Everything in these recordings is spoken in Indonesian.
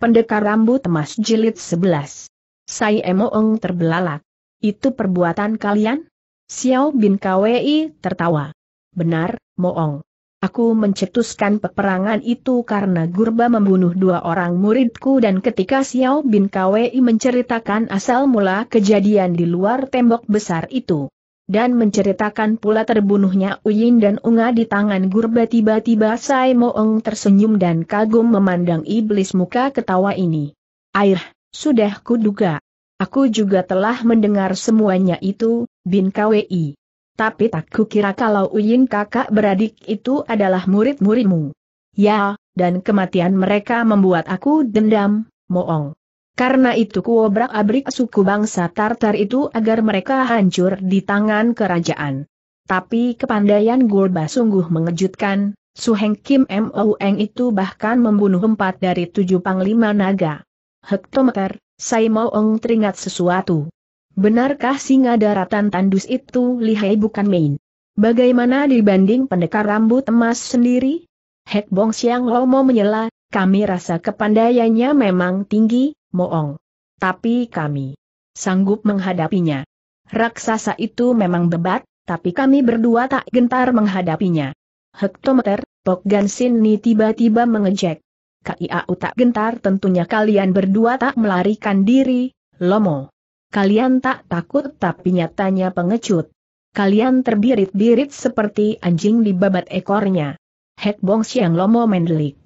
Pendekar Rambut Emas Jilid 11. Sai Moong terbelalak. Itu perbuatan kalian? Xiao Bin Kwei tertawa. Benar, Moong. Aku mencetuskan peperangan itu karena Gurba membunuh dua orang muridku dan ketika Xiao Bin Kwei menceritakan asal mula kejadian di luar tembok besar itu, dan menceritakan pula terbunuhnya Uyin dan Unga di tangan Gurba tiba-tiba Sai Moong tersenyum dan kagum memandang iblis muka ketawa ini. Air, sudah kuduga. Aku juga telah mendengar semuanya itu, Bin KWI. Tapi tak kukira kalau Uyin kakak beradik itu adalah murid-muridmu. Ya, dan kematian mereka membuat aku dendam, Moong. Karena itu kuobrak-abrik suku bangsa Tartar itu agar mereka hancur di tangan kerajaan. Tapi kepandaian Golba sungguh mengejutkan, Suheng Kim Moueng itu bahkan membunuh empat dari tujuh panglima naga. Hektometer, Sai teringat sesuatu. Benarkah singa daratan tandus itu lihai bukan main? Bagaimana dibanding pendekar rambut emas sendiri? Hek Bong Siang Lomo menyela, kami rasa kepandaiannya memang tinggi, Moong. Tapi kami sanggup menghadapinya. Raksasa itu memang bebat, tapi kami berdua tak gentar menghadapinya. Hektometer, Pokgan ni tiba-tiba mengejek. KIAU tak gentar tentunya kalian berdua tak melarikan diri, Lomo. Kalian tak takut tapi nyatanya pengecut. Kalian terbirit-birit seperti anjing di babat ekornya. Hek Bong Siang Lomo mendelik.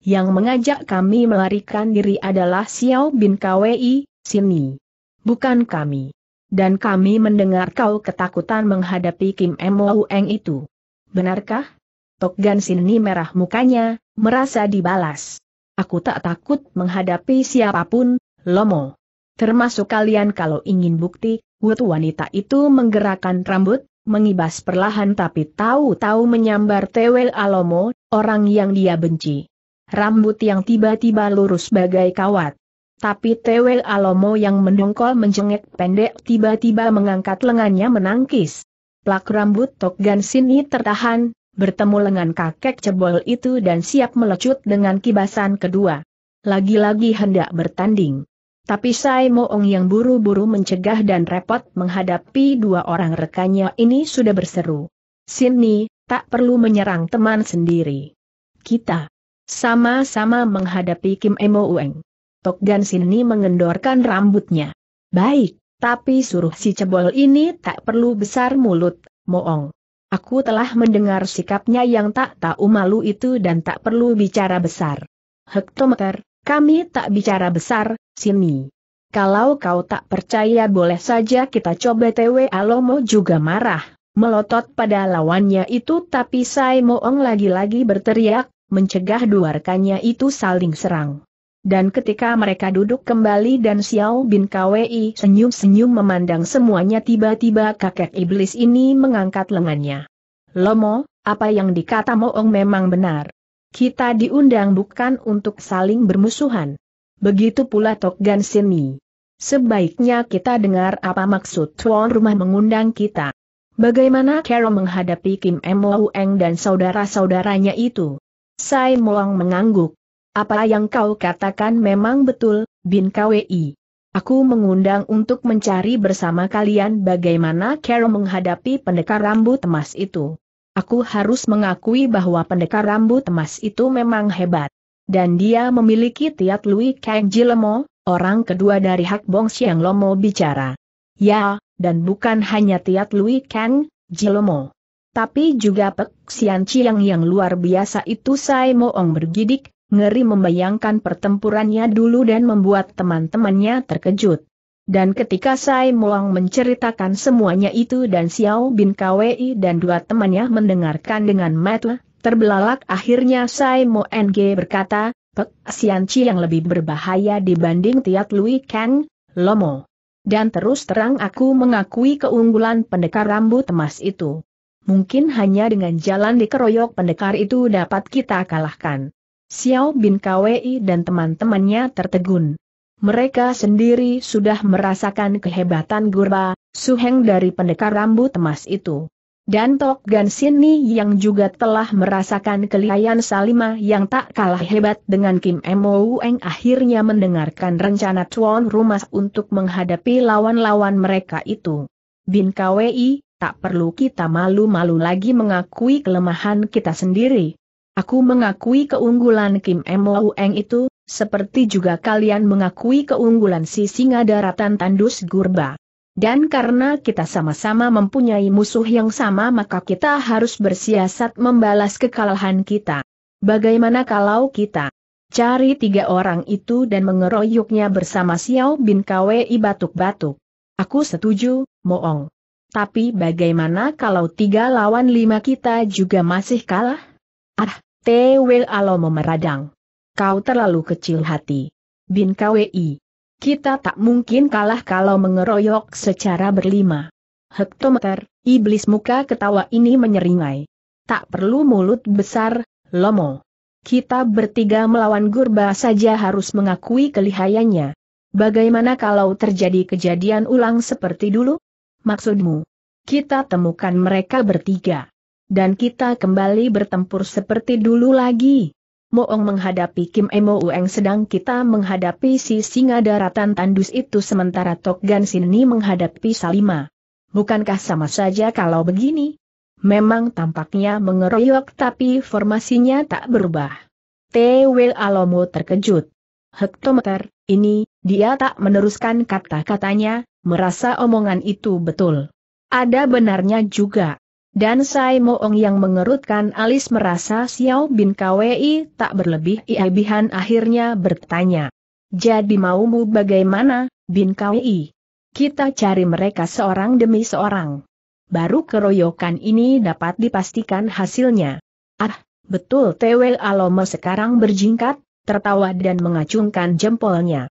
Yang mengajak kami melarikan diri adalah Xiao bin Kwei, sini. Bukan kami. Dan kami mendengar kau ketakutan menghadapi Kim Eng itu. Benarkah? Tokgan Sini merah mukanya, merasa dibalas. Aku tak takut menghadapi siapapun, Lomo. Termasuk kalian kalau ingin bukti, Wut wanita itu menggerakkan rambut, mengibas perlahan tapi tahu-tahu menyambar Tewel Alomo, orang yang dia benci rambut yang tiba-tiba lurus bagai kawat. Tapi Tewel Alomo yang mendongkol menjengek pendek tiba-tiba mengangkat lengannya menangkis. Plak rambut Tok Gansini tertahan, bertemu lengan kakek cebol itu dan siap melecut dengan kibasan kedua. Lagi-lagi hendak bertanding. Tapi Sai Moong yang buru-buru mencegah dan repot menghadapi dua orang rekannya ini sudah berseru. Sini, tak perlu menyerang teman sendiri. Kita sama-sama menghadapi Kim Emo Ueng. Tok Gan Sini mengendorkan rambutnya. Baik, tapi suruh si cebol ini tak perlu besar mulut, moong. Aku telah mendengar sikapnya yang tak tahu malu itu dan tak perlu bicara besar. Hektometer, kami tak bicara besar, sini. Kalau kau tak percaya boleh saja kita coba TW Alomo juga marah, melotot pada lawannya itu tapi Sai Moong lagi-lagi berteriak, mencegah dua rekannya itu saling serang. Dan ketika mereka duduk kembali dan Xiao Bin Kwei senyum-senyum memandang semuanya tiba-tiba kakek iblis ini mengangkat lengannya. Lomo, apa yang dikata Moong memang benar. Kita diundang bukan untuk saling bermusuhan. Begitu pula Tok Gan Sini. Sebaiknya kita dengar apa maksud tuan rumah mengundang kita. Bagaimana Carol menghadapi Kim Moong dan saudara-saudaranya itu? Sai Moang mengangguk. Apa yang kau katakan memang betul, Bin Kwei. Aku mengundang untuk mencari bersama kalian bagaimana Carol menghadapi pendekar rambut emas itu. Aku harus mengakui bahwa pendekar rambut emas itu memang hebat. Dan dia memiliki tiat Lui Kang Jilemo, orang kedua dari Hak Bong Siang Lomo bicara. Ya, dan bukan hanya tiat Lui Kang Jilemo. Tapi juga Pek sian Chiang yang luar biasa itu Sai Moong bergidik, ngeri membayangkan pertempurannya dulu dan membuat teman-temannya terkejut. Dan ketika Sai ong menceritakan semuanya itu dan Xiao Bin Kwei dan dua temannya mendengarkan dengan mata, terbelalak akhirnya Sai ng berkata, Pek sian Chiang yang lebih berbahaya dibanding Tiat Lui Kang, Lomo. Dan terus terang aku mengakui keunggulan pendekar rambut emas itu mungkin hanya dengan jalan dikeroyok pendekar itu dapat kita kalahkan. Xiao Bin Kwei dan teman-temannya tertegun. Mereka sendiri sudah merasakan kehebatan Gurba, Suheng dari pendekar rambut emas itu. Dan Tok Gan Sini yang juga telah merasakan kelihayan Salima yang tak kalah hebat dengan Kim Eng akhirnya mendengarkan rencana tuan Rumas untuk menghadapi lawan-lawan mereka itu. Bin Kwei, tak perlu kita malu-malu lagi mengakui kelemahan kita sendiri. Aku mengakui keunggulan Kim Eng itu, seperti juga kalian mengakui keunggulan si singa daratan tandus gurba. Dan karena kita sama-sama mempunyai musuh yang sama maka kita harus bersiasat membalas kekalahan kita. Bagaimana kalau kita cari tiga orang itu dan mengeroyoknya bersama Xiao Bin Kwei batuk-batuk? Aku setuju, Moong. Tapi bagaimana kalau tiga lawan lima kita juga masih kalah? Ah, Tewel Alo memeradang. Kau terlalu kecil hati. Bin KWI. Kita tak mungkin kalah kalau mengeroyok secara berlima. Hektometer, iblis muka ketawa ini menyeringai. Tak perlu mulut besar, lomo. Kita bertiga melawan gurba saja harus mengakui kelihayannya. Bagaimana kalau terjadi kejadian ulang seperti dulu? maksudmu? Kita temukan mereka bertiga. Dan kita kembali bertempur seperti dulu lagi. Moong menghadapi Kim Emo Ueng sedang kita menghadapi si singa daratan tandus itu sementara Tok Gan Sini menghadapi Salima. Bukankah sama saja kalau begini? Memang tampaknya mengeroyok tapi formasinya tak berubah. T.W. Alomo terkejut. Hektometer, ini, dia tak meneruskan kata-katanya, merasa omongan itu betul. Ada benarnya juga. Dan Sai Moong yang mengerutkan alis merasa Xiao Bin Kwei tak berlebih iabihan akhirnya bertanya. Jadi maumu bagaimana, Bin Kwei? Kita cari mereka seorang demi seorang. Baru keroyokan ini dapat dipastikan hasilnya. Ah, betul Tewel Aloma sekarang berjingkat, tertawa dan mengacungkan jempolnya.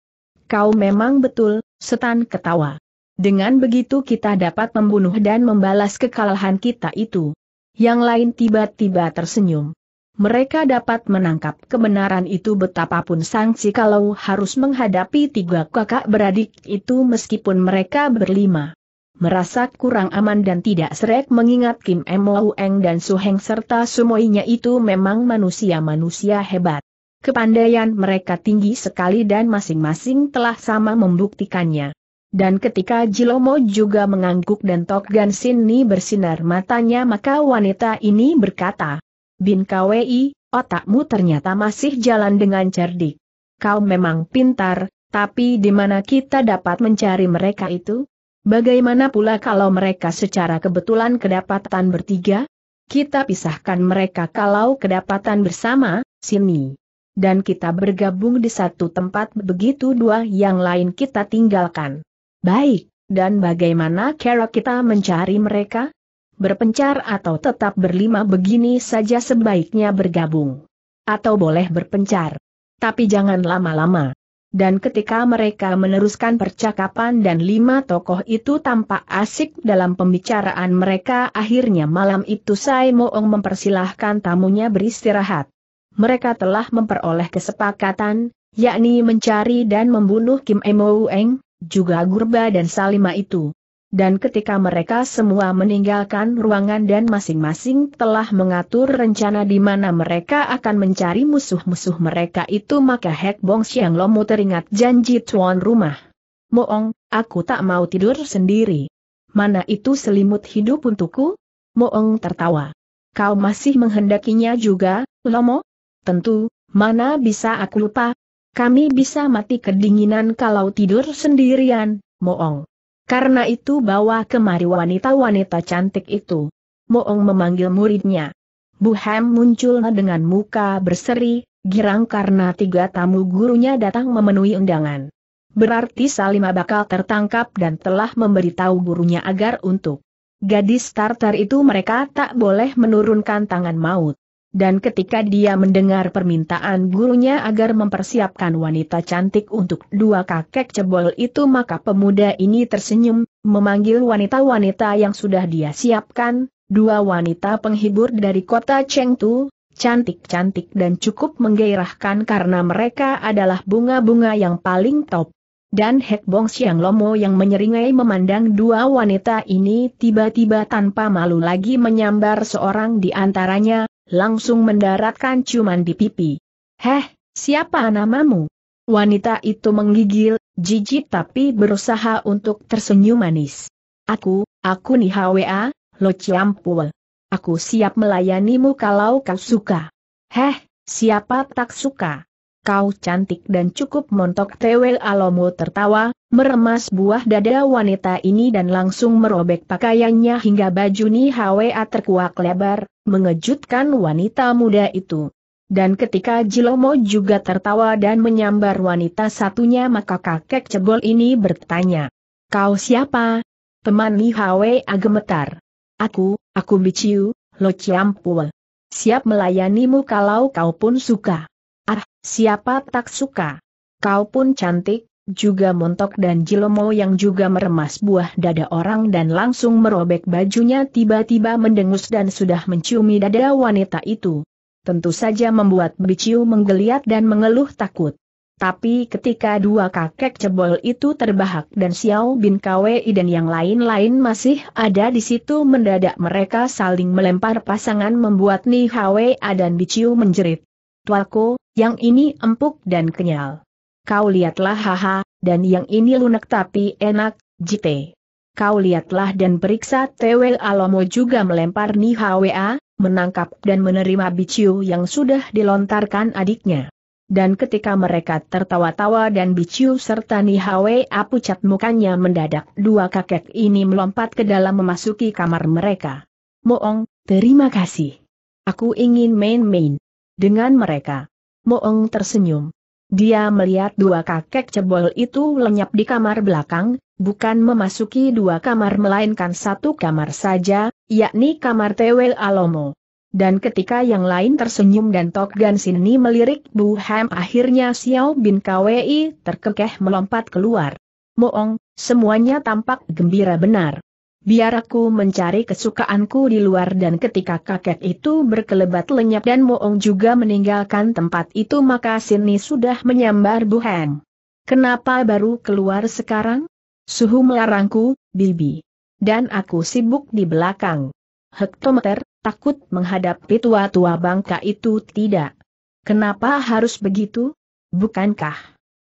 Kau memang betul, Setan ketawa. Dengan begitu kita dapat membunuh dan membalas kekalahan kita itu. Yang lain tiba-tiba tersenyum. Mereka dapat menangkap kebenaran itu betapapun sanksi kalau harus menghadapi tiga kakak beradik itu meskipun mereka berlima. Merasa kurang aman dan tidak serek mengingat Kim Emo Eng dan Su Heng serta semuanya itu memang manusia-manusia hebat. Kepandaian mereka tinggi sekali dan masing-masing telah sama membuktikannya. Dan ketika Jilomo juga mengangguk dan Tok Gansin Ni bersinar matanya maka wanita ini berkata, Bin Kwei, otakmu ternyata masih jalan dengan cerdik. Kau memang pintar, tapi di mana kita dapat mencari mereka itu? Bagaimana pula kalau mereka secara kebetulan kedapatan bertiga? Kita pisahkan mereka kalau kedapatan bersama, sini dan kita bergabung di satu tempat begitu dua yang lain kita tinggalkan. Baik, dan bagaimana cara kita mencari mereka? Berpencar atau tetap berlima begini saja sebaiknya bergabung. Atau boleh berpencar. Tapi jangan lama-lama. Dan ketika mereka meneruskan percakapan dan lima tokoh itu tampak asik dalam pembicaraan mereka akhirnya malam itu Sai Moong mempersilahkan tamunya beristirahat mereka telah memperoleh kesepakatan, yakni mencari dan membunuh Kim Emo Eng, juga Gurba dan Salima itu. Dan ketika mereka semua meninggalkan ruangan dan masing-masing telah mengatur rencana di mana mereka akan mencari musuh-musuh mereka itu maka Hek Bong Siang Lomu teringat janji tuan rumah. Moong, aku tak mau tidur sendiri. Mana itu selimut hidup untukku? Moong tertawa. Kau masih menghendakinya juga, Lomo? tentu, mana bisa aku lupa? Kami bisa mati kedinginan kalau tidur sendirian, Moong. Karena itu bawa kemari wanita-wanita cantik itu. Moong memanggil muridnya. Buhem muncul dengan muka berseri, girang karena tiga tamu gurunya datang memenuhi undangan. Berarti Salima bakal tertangkap dan telah memberitahu gurunya agar untuk gadis Tartar itu mereka tak boleh menurunkan tangan maut dan ketika dia mendengar permintaan gurunya agar mempersiapkan wanita cantik untuk dua kakek cebol itu maka pemuda ini tersenyum, memanggil wanita-wanita yang sudah dia siapkan, dua wanita penghibur dari kota Chengtu, cantik-cantik dan cukup menggairahkan karena mereka adalah bunga-bunga yang paling top. Dan Hek Bong Siang Lomo yang menyeringai memandang dua wanita ini tiba-tiba tanpa malu lagi menyambar seorang di antaranya, langsung mendaratkan cuman di pipi. Heh, siapa namamu? Wanita itu menggigil, jijik tapi berusaha untuk tersenyum manis. Aku, aku nih HWA, Lo Ciampul. Aku siap melayanimu kalau kau suka. Heh, siapa tak suka? kau cantik dan cukup montok Tewel Alomo tertawa, meremas buah dada wanita ini dan langsung merobek pakaiannya hingga baju Ni Hwa terkuak lebar, mengejutkan wanita muda itu. Dan ketika Jilomo juga tertawa dan menyambar wanita satunya maka kakek cebol ini bertanya. Kau siapa? Teman Ni Hwa gemetar. Aku, aku Biciu, Lo Ciampul. Siap melayanimu kalau kau pun suka. Ah, siapa tak suka? Kau pun cantik, juga montok dan jilomo yang juga meremas buah dada orang dan langsung merobek bajunya tiba-tiba mendengus dan sudah menciumi dada wanita itu. Tentu saja membuat Biciu menggeliat dan mengeluh takut. Tapi ketika dua kakek cebol itu terbahak dan Xiao Bin Kwei dan yang lain-lain masih ada di situ mendadak mereka saling melempar pasangan membuat Ni Hwa dan Biciu menjerit tuaku, yang ini empuk dan kenyal. Kau lihatlah haha, dan yang ini lunak tapi enak, jite. Kau lihatlah dan periksa Tewel Alomo juga melempar Nihawa, menangkap dan menerima biciu yang sudah dilontarkan adiknya. Dan ketika mereka tertawa-tawa dan Biciu serta Nihawa pucat mukanya mendadak dua kakek ini melompat ke dalam memasuki kamar mereka. Moong, terima kasih. Aku ingin main-main dengan mereka. Moong tersenyum. Dia melihat dua kakek cebol itu lenyap di kamar belakang, bukan memasuki dua kamar melainkan satu kamar saja, yakni kamar Tewel Alomo. Dan ketika yang lain tersenyum dan Tok Gan Sini melirik Bu Ham akhirnya Xiao Bin Kwei terkekeh melompat keluar. Moong, semuanya tampak gembira benar biar aku mencari kesukaanku di luar dan ketika kakek itu berkelebat lenyap dan Moong juga meninggalkan tempat itu maka Sini sudah menyambar Buheng. Kenapa baru keluar sekarang? Suhu melarangku, Bibi. Dan aku sibuk di belakang. Hektometer, takut menghadapi tua-tua bangka itu tidak. Kenapa harus begitu? Bukankah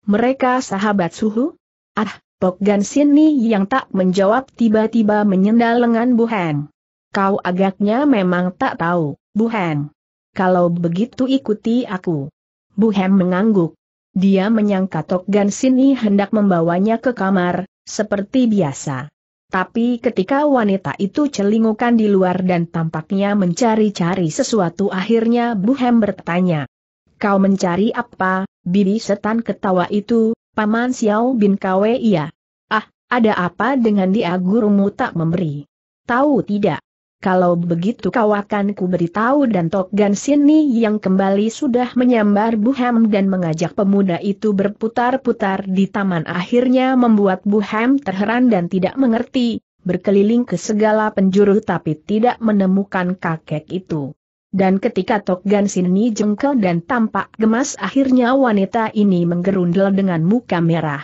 mereka sahabat suhu? Ah, Pok Gan ni yang tak menjawab tiba-tiba menyendal lengan Bu Heng. Kau agaknya memang tak tahu, Bu Heng. Kalau begitu ikuti aku. Bu Heng mengangguk. Dia menyangka Tok Gan Ni hendak membawanya ke kamar, seperti biasa. Tapi ketika wanita itu celingukan di luar dan tampaknya mencari-cari sesuatu akhirnya Bu Hem bertanya. Kau mencari apa, Bibi Setan ketawa itu, Paman Xiao bin Kwe iya. Ah, ada apa dengan dia gurumu tak memberi? Tahu tidak? Kalau begitu kau akan ku beritahu dan Tok Gan Sini yang kembali sudah menyambar Bu Hem dan mengajak pemuda itu berputar-putar di taman akhirnya membuat Bu Hem terheran dan tidak mengerti, berkeliling ke segala penjuru tapi tidak menemukan kakek itu dan ketika Tok Gan Sini jengkel dan tampak gemas akhirnya wanita ini menggerundel dengan muka merah.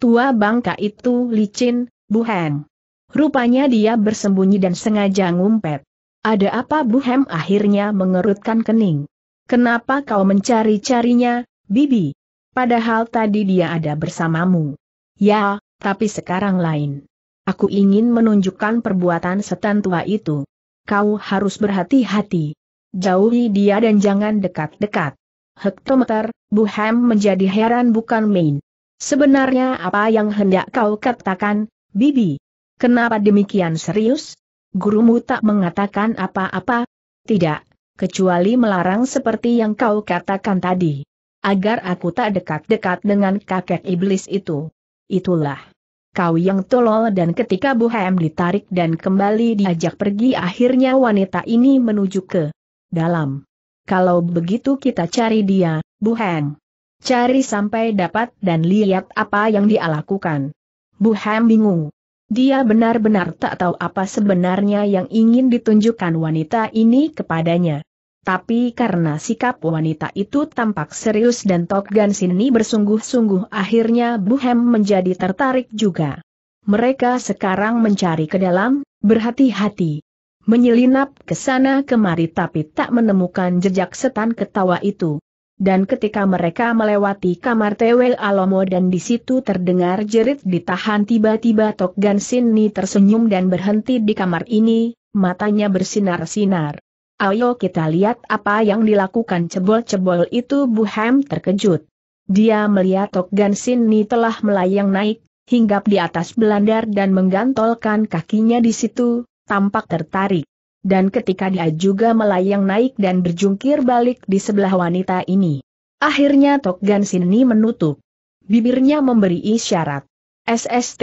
Tua bangka itu licin, Bu buheng. Rupanya dia bersembunyi dan sengaja ngumpet. Ada apa Bu buhem akhirnya mengerutkan kening. Kenapa kau mencari-carinya, Bibi? Padahal tadi dia ada bersamamu. Ya, tapi sekarang lain. Aku ingin menunjukkan perbuatan setan tua itu. Kau harus berhati-hati. Jauhi dia dan jangan dekat-dekat. Hektometer, Bu Hem menjadi heran bukan main. Sebenarnya apa yang hendak kau katakan, Bibi? Kenapa demikian serius? Gurumu tak mengatakan apa-apa? Tidak, kecuali melarang seperti yang kau katakan tadi. Agar aku tak dekat-dekat dengan kakek iblis itu. Itulah. Kau yang tolol dan ketika Bu Hem ditarik dan kembali diajak pergi akhirnya wanita ini menuju ke dalam. Kalau begitu kita cari dia, Bu Heng. Cari sampai dapat dan lihat apa yang dia lakukan. Bu Heng bingung. Dia benar-benar tak tahu apa sebenarnya yang ingin ditunjukkan wanita ini kepadanya. Tapi karena sikap wanita itu tampak serius dan Tok Gan Sini bersungguh-sungguh akhirnya Bu Hem menjadi tertarik juga. Mereka sekarang mencari ke dalam, berhati-hati menyelinap ke sana kemari tapi tak menemukan jejak setan ketawa itu. Dan ketika mereka melewati kamar Tewel Alomo dan di situ terdengar jerit ditahan tiba-tiba Tok Ni tersenyum dan berhenti di kamar ini, matanya bersinar-sinar. Ayo kita lihat apa yang dilakukan cebol-cebol itu Bu Ham terkejut. Dia melihat Tok Ni telah melayang naik, hinggap di atas belandar dan menggantolkan kakinya di situ, tampak tertarik. Dan ketika dia juga melayang naik dan berjungkir balik di sebelah wanita ini. Akhirnya Gan Sini menutup. Bibirnya memberi isyarat. SST,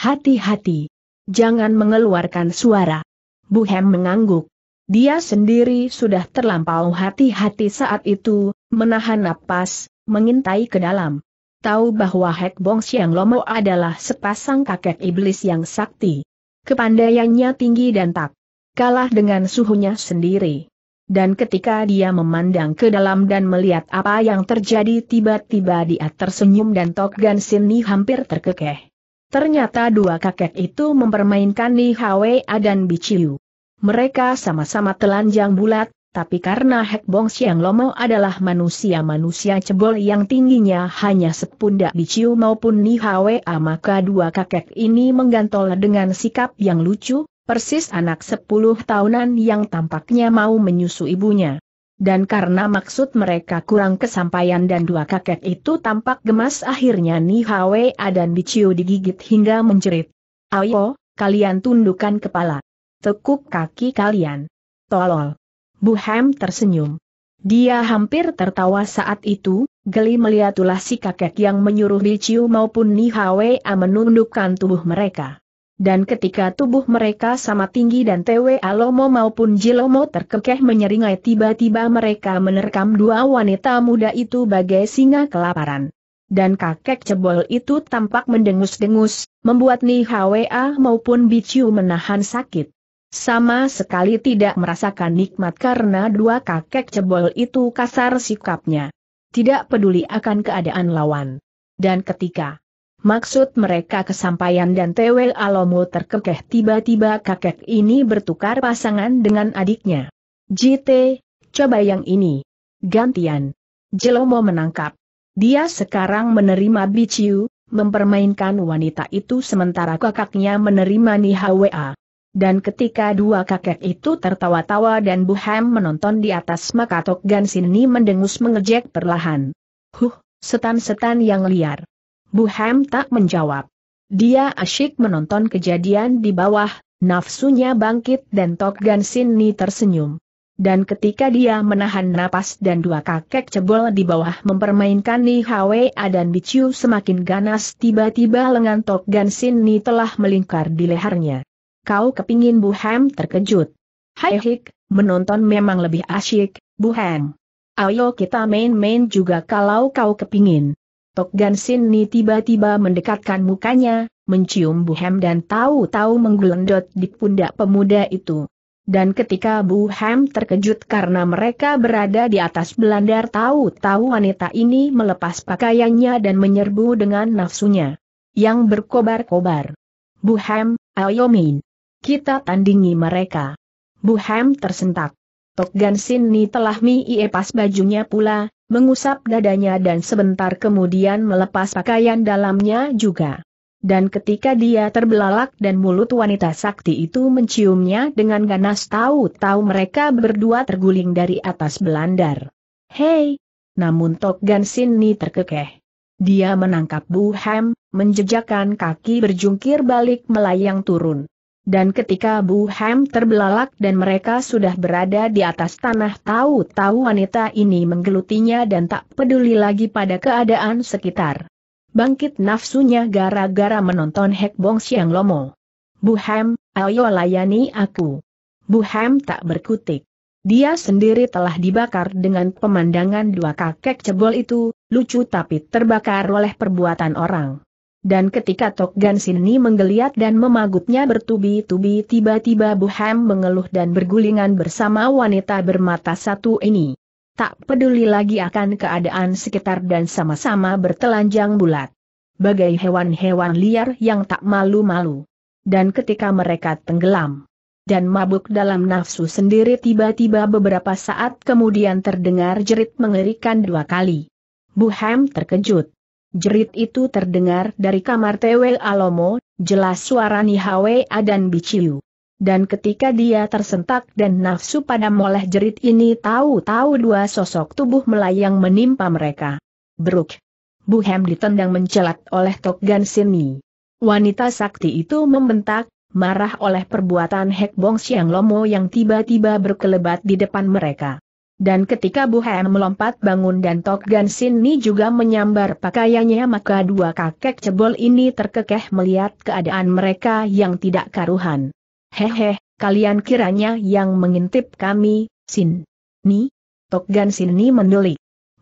hati-hati. Jangan mengeluarkan suara. Bu Hem mengangguk. Dia sendiri sudah terlampau hati-hati saat itu, menahan napas, mengintai ke dalam. Tahu bahwa Hek Bong Siang Lomo adalah sepasang kakek iblis yang sakti. Kepandaiannya tinggi dan tak kalah dengan suhunya sendiri. Dan ketika dia memandang ke dalam dan melihat apa yang terjadi tiba-tiba dia tersenyum dan Tok Gan Sini hampir terkekeh. Ternyata dua kakek itu mempermainkan Ni Hwa dan Bichiu. Mereka sama-sama telanjang bulat, tapi karena Hek Bong Siang Lomo adalah manusia-manusia cebol yang tingginya hanya sepundak biciu maupun ni nihwa ah, maka dua kakek ini menggantol dengan sikap yang lucu, persis anak sepuluh tahunan yang tampaknya mau menyusu ibunya. Dan karena maksud mereka kurang kesampaian dan dua kakek itu tampak gemas akhirnya ni nihwa ah, dan biciu digigit hingga menjerit. Ayo, kalian tundukkan kepala. Tekuk kaki kalian. Tolol. Bu Hem tersenyum. Dia hampir tertawa saat itu, geli melihat ulah si kakek yang menyuruh Biciu maupun Nihawea menundukkan tubuh mereka. Dan ketika tubuh mereka sama tinggi dan Tewe Alomo maupun Jilomo terkekeh menyeringai tiba-tiba mereka menerkam dua wanita muda itu bagai singa kelaparan. Dan kakek cebol itu tampak mendengus-dengus, membuat Nihawea maupun Biciu menahan sakit. Sama sekali tidak merasakan nikmat karena dua kakek cebol itu kasar sikapnya. Tidak peduli akan keadaan lawan. Dan ketika maksud mereka kesampaian dan Tewel Alomo terkekeh tiba-tiba kakek ini bertukar pasangan dengan adiknya. JT, coba yang ini. Gantian. Jelomo menangkap. Dia sekarang menerima Biciu, mempermainkan wanita itu sementara kakaknya menerima Nihawa. Dan ketika dua kakek itu tertawa-tawa dan Buham menonton di atas maka Tok Gan mendengus mengejek perlahan. Huh, setan-setan yang liar. Buham tak menjawab. Dia asyik menonton kejadian di bawah, nafsunya bangkit dan Tok Gan tersenyum. Dan ketika dia menahan napas dan dua kakek cebol di bawah mempermainkan Ni Hwa dan Biciu semakin ganas tiba-tiba lengan Tok Gan telah melingkar di lehernya kau kepingin bu Hem? terkejut. Hai hik, menonton memang lebih asyik, bu Hem. Ayo kita main-main juga kalau kau kepingin. Tok Gan Ni tiba-tiba mendekatkan mukanya, mencium bu Hem dan tahu-tahu menggelendot di pundak pemuda itu. Dan ketika Bu Hem terkejut karena mereka berada di atas belandar tahu-tahu wanita ini melepas pakaiannya dan menyerbu dengan nafsunya. Yang berkobar-kobar. Bu Hem, ayo main. Kita tandingi mereka. Bu Buham tersentak. Tok Sin Ni telah miepas bajunya pula, mengusap dadanya dan sebentar kemudian melepas pakaian dalamnya juga. Dan ketika dia terbelalak dan mulut wanita sakti itu menciumnya dengan ganas tahu-tahu mereka berdua terguling dari atas belandar. Hei! Namun Tok Sin Ni terkekeh. Dia menangkap Bu Ham, menjejakkan kaki berjungkir balik melayang turun. Dan ketika Bu Ham terbelalak dan mereka sudah berada di atas tanah tahu-tahu wanita ini menggelutinya dan tak peduli lagi pada keadaan sekitar. Bangkit nafsunya gara-gara menonton Hek Bong Siang Lomo. Bu Ham, ayo layani aku. Bu Ham tak berkutik. Dia sendiri telah dibakar dengan pemandangan dua kakek cebol itu, lucu tapi terbakar oleh perbuatan orang. Dan ketika Tok Gan Sini menggeliat dan memagutnya bertubi-tubi tiba-tiba Buhem mengeluh dan bergulingan bersama wanita bermata satu ini. Tak peduli lagi akan keadaan sekitar dan sama-sama bertelanjang bulat. Bagai hewan-hewan liar yang tak malu-malu. Dan ketika mereka tenggelam dan mabuk dalam nafsu sendiri tiba-tiba beberapa saat kemudian terdengar jerit mengerikan dua kali. Buhem terkejut Jerit itu terdengar dari kamar Tewe Alomo, jelas suara Nihawe dan Biciu. Dan ketika dia tersentak dan nafsu pada moleh jerit ini tahu-tahu dua sosok tubuh melayang menimpa mereka. Bruk. Buhem ditendang mencelat oleh Tokgan Sini. Wanita sakti itu membentak, marah oleh perbuatan Hek Bong Siang Lomo yang tiba-tiba berkelebat di depan mereka. Dan ketika Bu Hen melompat bangun dan Tok Gan Sin Ni juga menyambar pakaiannya maka dua kakek cebol ini terkekeh melihat keadaan mereka yang tidak karuhan. Hehe, kalian kiranya yang mengintip kami, Sin. Ni? Tok Gan Sin Ni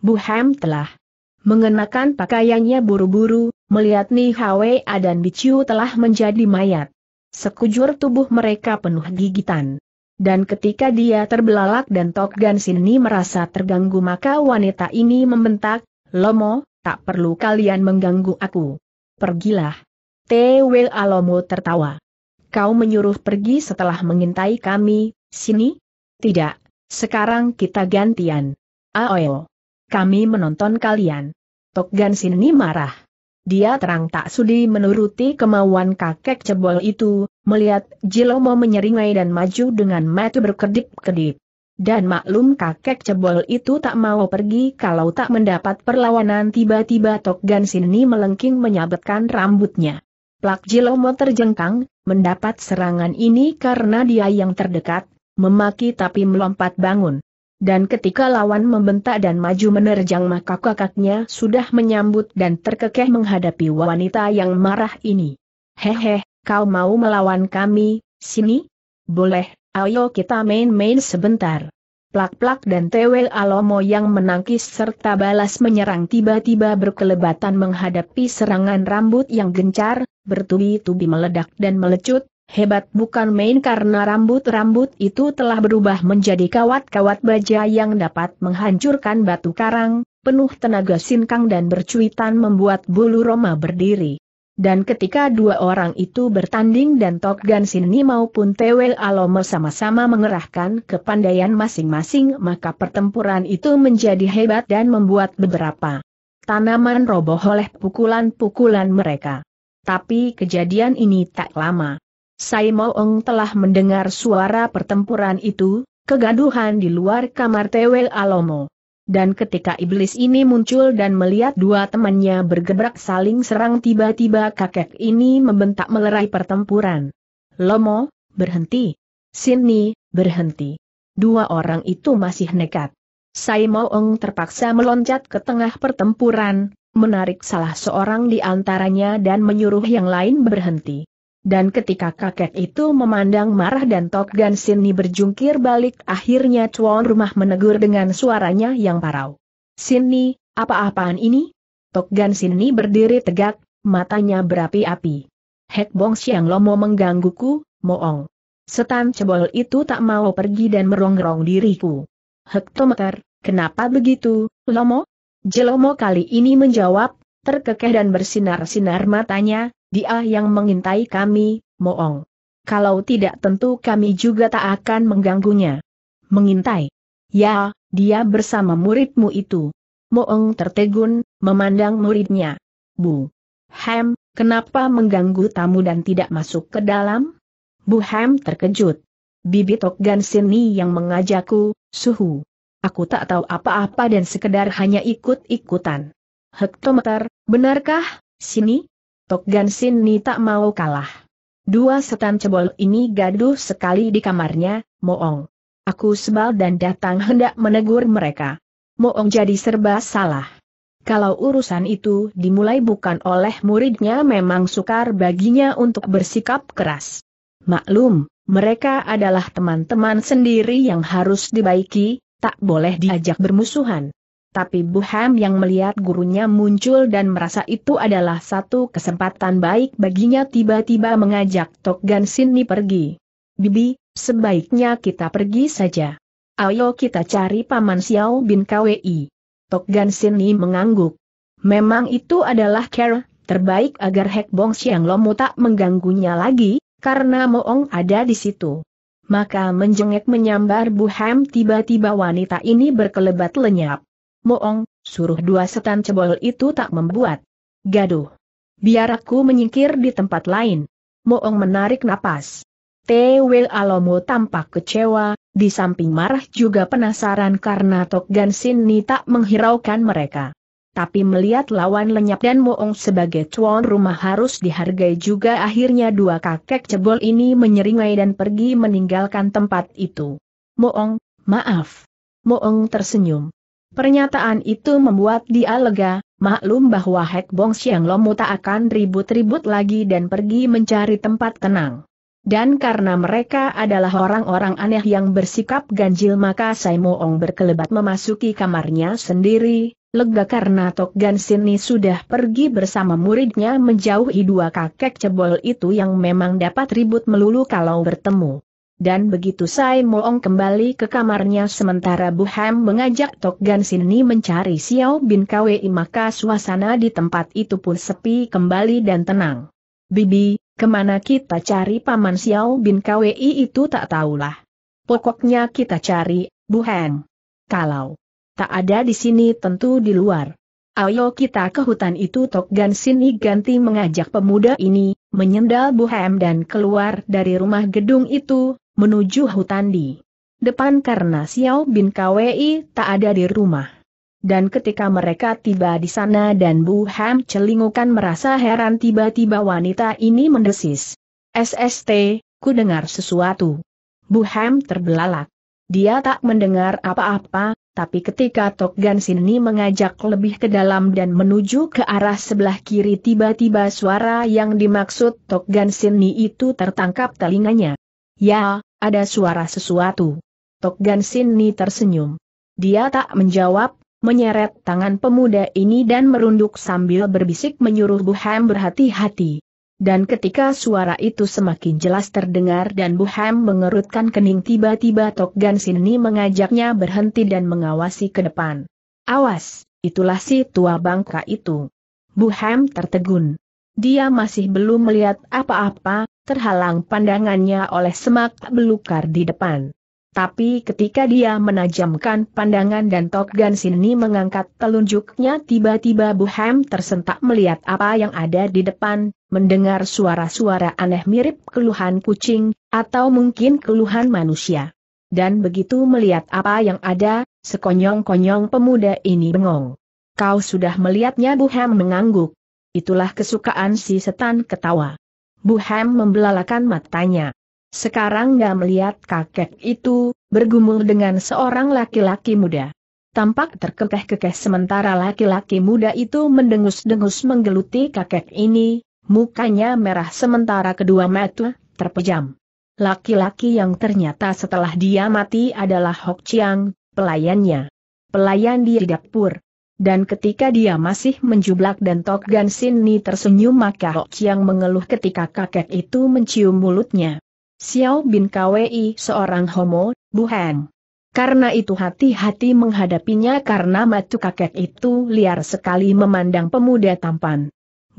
Bu Hem telah mengenakan pakaiannya buru-buru, melihat Ni Hwe dan Biciu telah menjadi mayat. Sekujur tubuh mereka penuh gigitan. Dan ketika dia terbelalak dan Tok Gan Sini merasa terganggu maka wanita ini membentak, Lomo, tak perlu kalian mengganggu aku. Pergilah. T.W. Alomo tertawa. Kau menyuruh pergi setelah mengintai kami, sini? Tidak, sekarang kita gantian. Aoyo. Kami menonton kalian. Tok Gan Sini marah. Dia terang tak sudi menuruti kemauan kakek cebol itu, melihat Jilomo menyeringai dan maju dengan mata berkedip-kedip. Dan maklum kakek cebol itu tak mau pergi kalau tak mendapat perlawanan tiba-tiba Tok Gan Sini melengking menyabetkan rambutnya. Plak Jilomo terjengkang, mendapat serangan ini karena dia yang terdekat, memaki tapi melompat bangun. Dan ketika lawan membentak dan maju menerjang maka kakaknya sudah menyambut dan terkekeh menghadapi wanita yang marah ini. Hehe, kau mau melawan kami, sini? Boleh, ayo kita main-main sebentar. Plak-plak dan tewel Alomo yang menangkis serta balas menyerang tiba-tiba berkelebatan menghadapi serangan rambut yang gencar, bertubi-tubi meledak dan melecut, Hebat bukan main karena rambut-rambut itu telah berubah menjadi kawat-kawat baja yang dapat menghancurkan batu karang, penuh tenaga sinkang dan bercuitan membuat bulu Roma berdiri. Dan ketika dua orang itu bertanding dan Tokgan Sini maupun Tewel Alome sama-sama mengerahkan kepandaian masing-masing maka pertempuran itu menjadi hebat dan membuat beberapa tanaman roboh oleh pukulan-pukulan mereka. Tapi kejadian ini tak lama. Sai Moong telah mendengar suara pertempuran itu, kegaduhan di luar kamar Tewel Alomo. Dan ketika iblis ini muncul dan melihat dua temannya bergebrak saling serang tiba-tiba kakek ini membentak melerai pertempuran. Lomo, berhenti. Sini, berhenti. Dua orang itu masih nekat. Sai Moong terpaksa meloncat ke tengah pertempuran, menarik salah seorang di antaranya dan menyuruh yang lain berhenti. Dan ketika kakek itu memandang marah dan Tok Gan Sini berjungkir balik akhirnya tuan rumah menegur dengan suaranya yang parau. Sini, apa-apaan ini? Tok Gan Sini berdiri tegak, matanya berapi-api. Hek Bong Siang mau menggangguku, moong. Setan cebol itu tak mau pergi dan merongrong diriku. Hektometer, kenapa begitu, Lomo? Jelomo kali ini menjawab, terkekeh dan bersinar-sinar matanya, dia yang mengintai kami, Moong. Kalau tidak tentu kami juga tak akan mengganggunya. Mengintai. Ya, dia bersama muridmu itu. Moong tertegun, memandang muridnya. Bu. Hem, kenapa mengganggu tamu dan tidak masuk ke dalam? Bu Hem terkejut. Bibi Tokgan Sini yang mengajakku, suhu. Aku tak tahu apa-apa dan sekedar hanya ikut-ikutan. Hektometer, benarkah, sini? Tok Gan Ni tak mau kalah. Dua setan cebol ini gaduh sekali di kamarnya, Moong. Aku sebal dan datang hendak menegur mereka. Moong jadi serba salah. Kalau urusan itu dimulai bukan oleh muridnya memang sukar baginya untuk bersikap keras. Maklum, mereka adalah teman-teman sendiri yang harus dibaiki, tak boleh diajak bermusuhan. Tapi Bu Ham yang melihat gurunya muncul dan merasa itu adalah satu kesempatan baik baginya tiba-tiba mengajak Tok Gan Sini pergi. Bibi, sebaiknya kita pergi saja. Ayo kita cari Paman Xiao bin Kwei. Tok Gan Sini mengangguk. Memang itu adalah care terbaik agar Hek Bong Xiang Lomu tak mengganggunya lagi, karena Moong ada di situ. Maka menjengek menyambar Bu Ham tiba-tiba wanita ini berkelebat lenyap. Moong, suruh dua setan cebol itu tak membuat gaduh. Biar aku menyingkir di tempat lain. Moong menarik napas. Tewel Alomo tampak kecewa, di samping marah juga penasaran karena Tok Gansin Ni tak menghiraukan mereka. Tapi melihat lawan lenyap dan Moong sebagai tuan rumah harus dihargai juga akhirnya dua kakek cebol ini menyeringai dan pergi meninggalkan tempat itu. Moong, maaf. Moong tersenyum. Pernyataan itu membuat dia lega, maklum bahwa Hek Bong Siang Lomu tak akan ribut-ribut lagi dan pergi mencari tempat tenang. Dan karena mereka adalah orang-orang aneh yang bersikap ganjil maka Saimo Ong berkelebat memasuki kamarnya sendiri, lega karena Tok Gan Sini sudah pergi bersama muridnya menjauhi dua kakek cebol itu yang memang dapat ribut melulu kalau bertemu dan begitu Sai Moong kembali ke kamarnya sementara Bu Ham mengajak Tok Gan Sini mencari Xiao Bin Kwei maka suasana di tempat itu pun sepi kembali dan tenang. Bibi, kemana kita cari paman Xiao Bin Kwei itu tak tahulah. Pokoknya kita cari, Bu Ham. Kalau tak ada di sini tentu di luar. Ayo kita ke hutan itu Tok Gan Sini ganti mengajak pemuda ini, menyendal Bu Ham dan keluar dari rumah gedung itu, menuju hutan di depan karena Xiao Bin Kwei tak ada di rumah. Dan ketika mereka tiba di sana dan Bu Ham celingukan merasa heran tiba-tiba wanita ini mendesis. SST, ku dengar sesuatu. Bu Ham terbelalak. Dia tak mendengar apa-apa, tapi ketika Tok Gan Sini mengajak lebih ke dalam dan menuju ke arah sebelah kiri tiba-tiba suara yang dimaksud Tok Gan Sini itu tertangkap telinganya. Ya, ada suara sesuatu. Tok Gan Ni tersenyum. Dia tak menjawab, menyeret tangan pemuda ini dan merunduk sambil berbisik menyuruh Bu Ham berhati-hati. Dan ketika suara itu semakin jelas terdengar dan Bu Ham mengerutkan kening tiba-tiba Tok Gan Ni mengajaknya berhenti dan mengawasi ke depan. Awas, itulah si tua bangka itu. Bu Ham tertegun. Dia masih belum melihat apa-apa, terhalang pandangannya oleh semak belukar di depan. Tapi ketika dia menajamkan pandangan dan Tok Gan Sini mengangkat telunjuknya tiba-tiba Buhem tersentak melihat apa yang ada di depan, mendengar suara-suara aneh mirip keluhan kucing, atau mungkin keluhan manusia. Dan begitu melihat apa yang ada, sekonyong-konyong pemuda ini bengong. Kau sudah melihatnya Buhem mengangguk. Itulah kesukaan si setan ketawa. Bu Hem membelalakan matanya. Sekarang gak melihat kakek itu, bergumul dengan seorang laki-laki muda. Tampak terkekeh-kekeh sementara laki-laki muda itu mendengus-dengus menggeluti kakek ini, mukanya merah sementara kedua mata terpejam. Laki-laki yang ternyata setelah dia mati adalah Hok Chiang, pelayannya. Pelayan di dapur. Dan ketika dia masih menjublak dan Tok Gan Sin Ni tersenyum maka Hok Chiang mengeluh ketika kakek itu mencium mulutnya. Xiao Bin Kwei seorang homo, buheng. Karena itu hati-hati menghadapinya karena matu kakek itu liar sekali memandang pemuda tampan.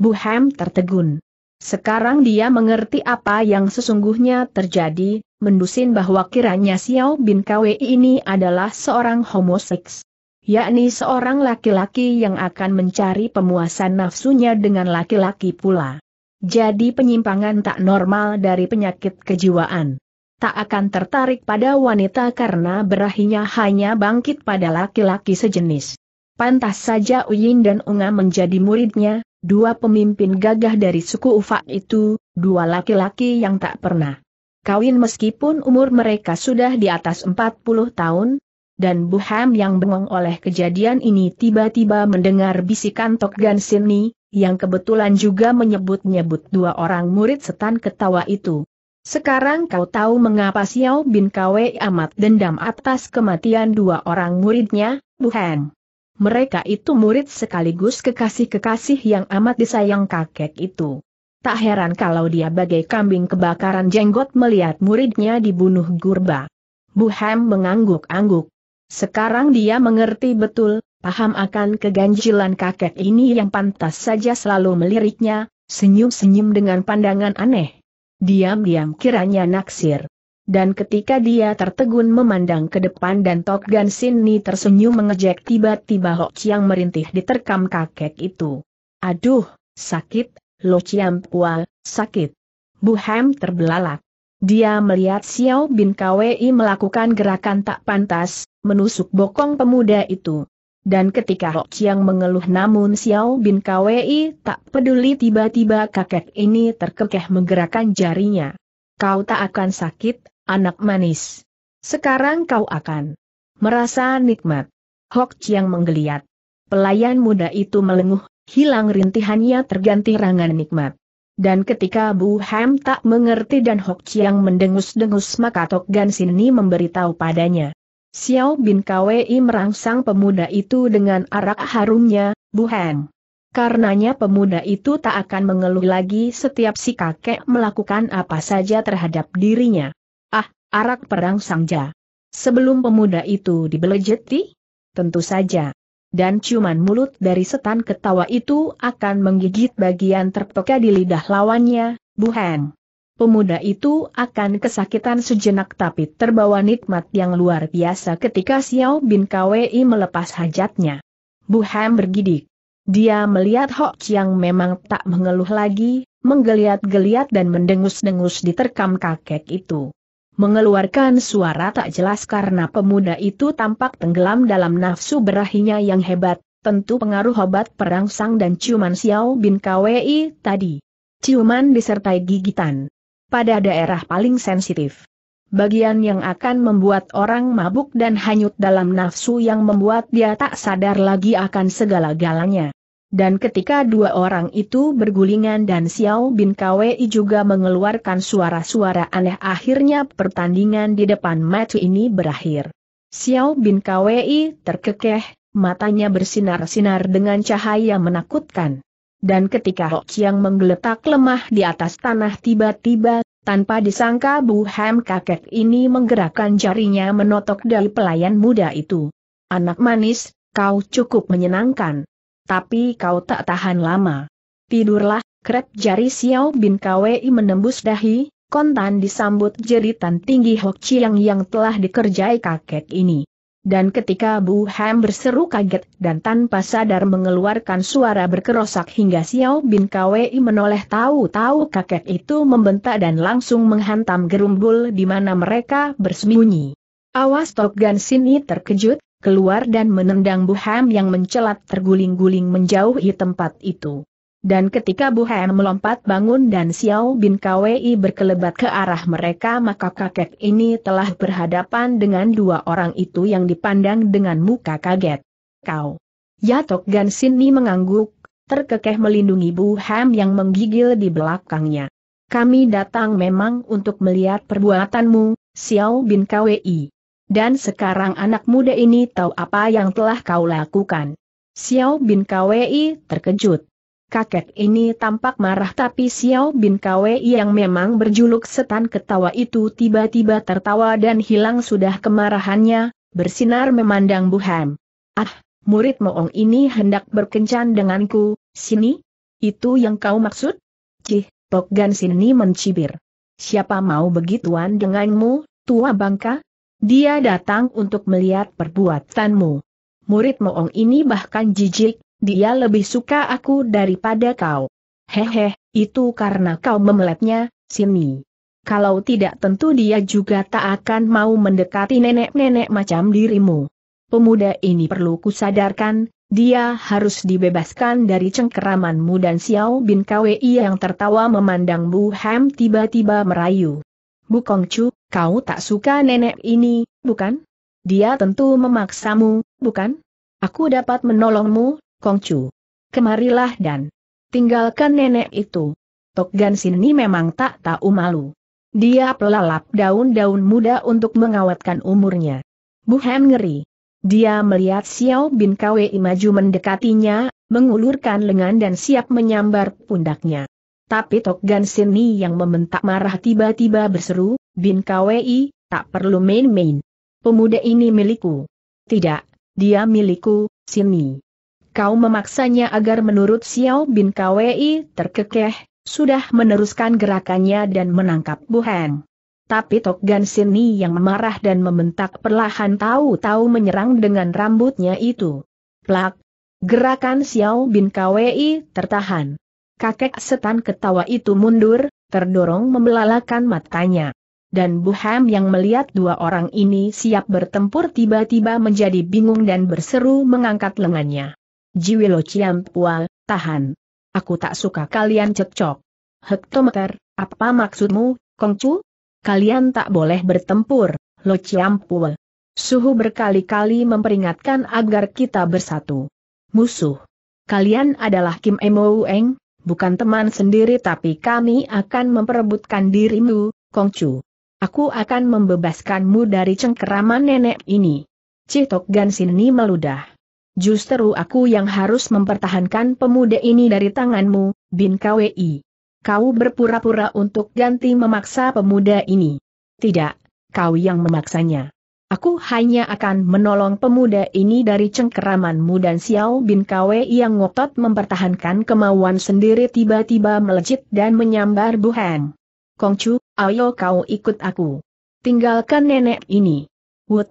Buhem tertegun. Sekarang dia mengerti apa yang sesungguhnya terjadi, mendusin bahwa kiranya Xiao Bin Kwei ini adalah seorang homoseks yakni seorang laki-laki yang akan mencari pemuasan nafsunya dengan laki-laki pula. Jadi penyimpangan tak normal dari penyakit kejiwaan. Tak akan tertarik pada wanita karena berahinya hanya bangkit pada laki-laki sejenis. Pantas saja Uyin dan Unga menjadi muridnya, dua pemimpin gagah dari suku Ufa itu, dua laki-laki yang tak pernah kawin meskipun umur mereka sudah di atas 40 tahun, dan Buham yang bengong oleh kejadian ini tiba-tiba mendengar bisikan Tok Gan Sini, yang kebetulan juga menyebut-nyebut dua orang murid setan ketawa itu. Sekarang kau tahu mengapa Xiao Bin Kwe amat dendam atas kematian dua orang muridnya, Buham. Mereka itu murid sekaligus kekasih-kekasih yang amat disayang kakek itu. Tak heran kalau dia bagai kambing kebakaran jenggot melihat muridnya dibunuh gurba. Buham mengangguk-angguk, sekarang dia mengerti betul, paham akan keganjilan kakek ini yang pantas saja selalu meliriknya, senyum-senyum dengan pandangan aneh. Diam-diam kiranya naksir. Dan ketika dia tertegun memandang ke depan dan Tok Gan Sini tersenyum mengejek tiba-tiba Ho Chiang merintih diterkam kakek itu. Aduh, sakit, Lo Chiang Pua, sakit. Bu Hem terbelalak. Dia melihat Xiao Bin Kwei melakukan gerakan tak pantas, menusuk bokong pemuda itu. Dan ketika Hok Chiang mengeluh namun Xiao Bin Kwei tak peduli tiba-tiba kakek ini terkekeh menggerakkan jarinya. Kau tak akan sakit, anak manis. Sekarang kau akan merasa nikmat. Hok Chiang menggeliat. Pelayan muda itu melenguh, hilang rintihannya terganti rangan nikmat. Dan ketika Bu Hem tak mengerti dan Hok Chiang mendengus-dengus maka Tok Gan Sini memberitahu padanya. Xiao Bin Kwei merangsang pemuda itu dengan arak harumnya, Bu Ham. Karenanya pemuda itu tak akan mengeluh lagi setiap si kakek melakukan apa saja terhadap dirinya. Ah, arak perang sangja. Sebelum pemuda itu dibelejeti? Tentu saja dan ciuman mulut dari setan ketawa itu akan menggigit bagian terpeka di lidah lawannya, Bu Heng. Pemuda itu akan kesakitan sejenak tapi terbawa nikmat yang luar biasa ketika Xiao Bin Kwei melepas hajatnya. Bu Heng bergidik. Dia melihat Hok Chiang memang tak mengeluh lagi, menggeliat-geliat dan mendengus-dengus di terkam kakek itu mengeluarkan suara tak jelas karena pemuda itu tampak tenggelam dalam nafsu berahinya yang hebat, tentu pengaruh obat perangsang dan ciuman Xiao Bin Kwei tadi. Ciuman disertai gigitan. Pada daerah paling sensitif. Bagian yang akan membuat orang mabuk dan hanyut dalam nafsu yang membuat dia tak sadar lagi akan segala galanya. Dan ketika dua orang itu bergulingan dan Xiao Bin Kwei juga mengeluarkan suara-suara aneh akhirnya pertandingan di depan match ini berakhir. Xiao Bin Kwei terkekeh, matanya bersinar-sinar dengan cahaya menakutkan. Dan ketika Hok Chiang menggeletak lemah di atas tanah tiba-tiba, tanpa disangka Bu Ham kakek ini menggerakkan jarinya menotok dari pelayan muda itu. Anak manis, kau cukup menyenangkan tapi kau tak tahan lama. Tidurlah, krep jari Xiao Bin Kwei menembus dahi, kontan disambut jeritan tinggi Hok Chiang yang telah dikerjai kakek ini. Dan ketika Bu Ham berseru kaget dan tanpa sadar mengeluarkan suara berkerosak hingga Xiao Bin Kwei menoleh tahu-tahu kakek itu membentak dan langsung menghantam gerumbul di mana mereka bersembunyi. Awas Tok Gan Sini terkejut, keluar dan menendang Buham yang mencelat terguling-guling menjauhi tempat itu. Dan ketika Buham melompat bangun dan Xiao Bin Kwei berkelebat ke arah mereka maka kakek ini telah berhadapan dengan dua orang itu yang dipandang dengan muka kaget. Kau. Yatok Gan ni mengangguk, terkekeh melindungi Buham yang menggigil di belakangnya. Kami datang memang untuk melihat perbuatanmu, Xiao Bin Kwei. Dan sekarang anak muda ini tahu apa yang telah kau lakukan. Xiao Bin Kwei terkejut. Kakek ini tampak marah tapi Xiao Bin Kwei yang memang berjuluk setan ketawa itu tiba-tiba tertawa dan hilang sudah kemarahannya, bersinar memandang Buham. Ah, murid Moong ini hendak berkencan denganku, sini? Itu yang kau maksud? Cih, Tok Gan sini mencibir. Siapa mau begituan denganmu, tua bangka? Dia datang untuk melihat perbuatanmu. Murid Moong ini bahkan jijik, dia lebih suka aku daripada kau. Hehe, itu karena kau memeletnya, sini. Kalau tidak tentu dia juga tak akan mau mendekati nenek-nenek macam dirimu. Pemuda ini perlu kusadarkan, dia harus dibebaskan dari cengkeramanmu dan Xiao Bin Kwei yang tertawa memandang Bu Ham tiba-tiba merayu. Bu Bukongcu, kau tak suka nenek ini, bukan? Dia tentu memaksamu, bukan? Aku dapat menolongmu, Kongcu. Kemarilah dan tinggalkan nenek itu. Tokgan sini memang tak tahu malu. Dia pelalap daun-daun muda untuk mengawetkan umurnya. Hem ngeri. Dia melihat Xiao Bin Kwei maju mendekatinya, mengulurkan lengan dan siap menyambar pundaknya. Tapi Tok Gan Sini yang membentak marah tiba-tiba berseru, Bin KWI, tak perlu main-main. Pemuda ini milikku. Tidak, dia milikku, Sini. Kau memaksanya agar menurut Xiao Bin KWI terkekeh, sudah meneruskan gerakannya dan menangkap Heng. Tapi Tok Gan Sini yang marah dan membentak perlahan tahu-tahu menyerang dengan rambutnya itu. Plak! Gerakan Xiao Bin KWI tertahan. Kakek setan ketawa itu mundur, terdorong membelalakan matanya. Dan Buham yang melihat dua orang ini siap bertempur tiba-tiba menjadi bingung dan berseru mengangkat lengannya. Jiwilo Ciampual, tahan. Aku tak suka kalian cekcok. Hektometer, apa maksudmu, Kongcu? Kalian tak boleh bertempur, Lo Ciampual. Suhu berkali-kali memperingatkan agar kita bersatu. Musuh. Kalian adalah Kim Emo Eng, Bukan teman sendiri tapi kami akan memperebutkan dirimu, Kongcu. Aku akan membebaskanmu dari cengkeraman nenek ini. Citok Gansini meludah. Justru aku yang harus mempertahankan pemuda ini dari tanganmu, Bin Kwei. Kau berpura-pura untuk ganti memaksa pemuda ini. Tidak, kau yang memaksanya. Aku hanya akan menolong pemuda ini dari cengkeramanmu dan Xiao Bin Kwe yang ngotot mempertahankan kemauan sendiri tiba-tiba melejit dan menyambar Bu Heng. Kongcu, ayo kau ikut aku. Tinggalkan nenek ini. Wut.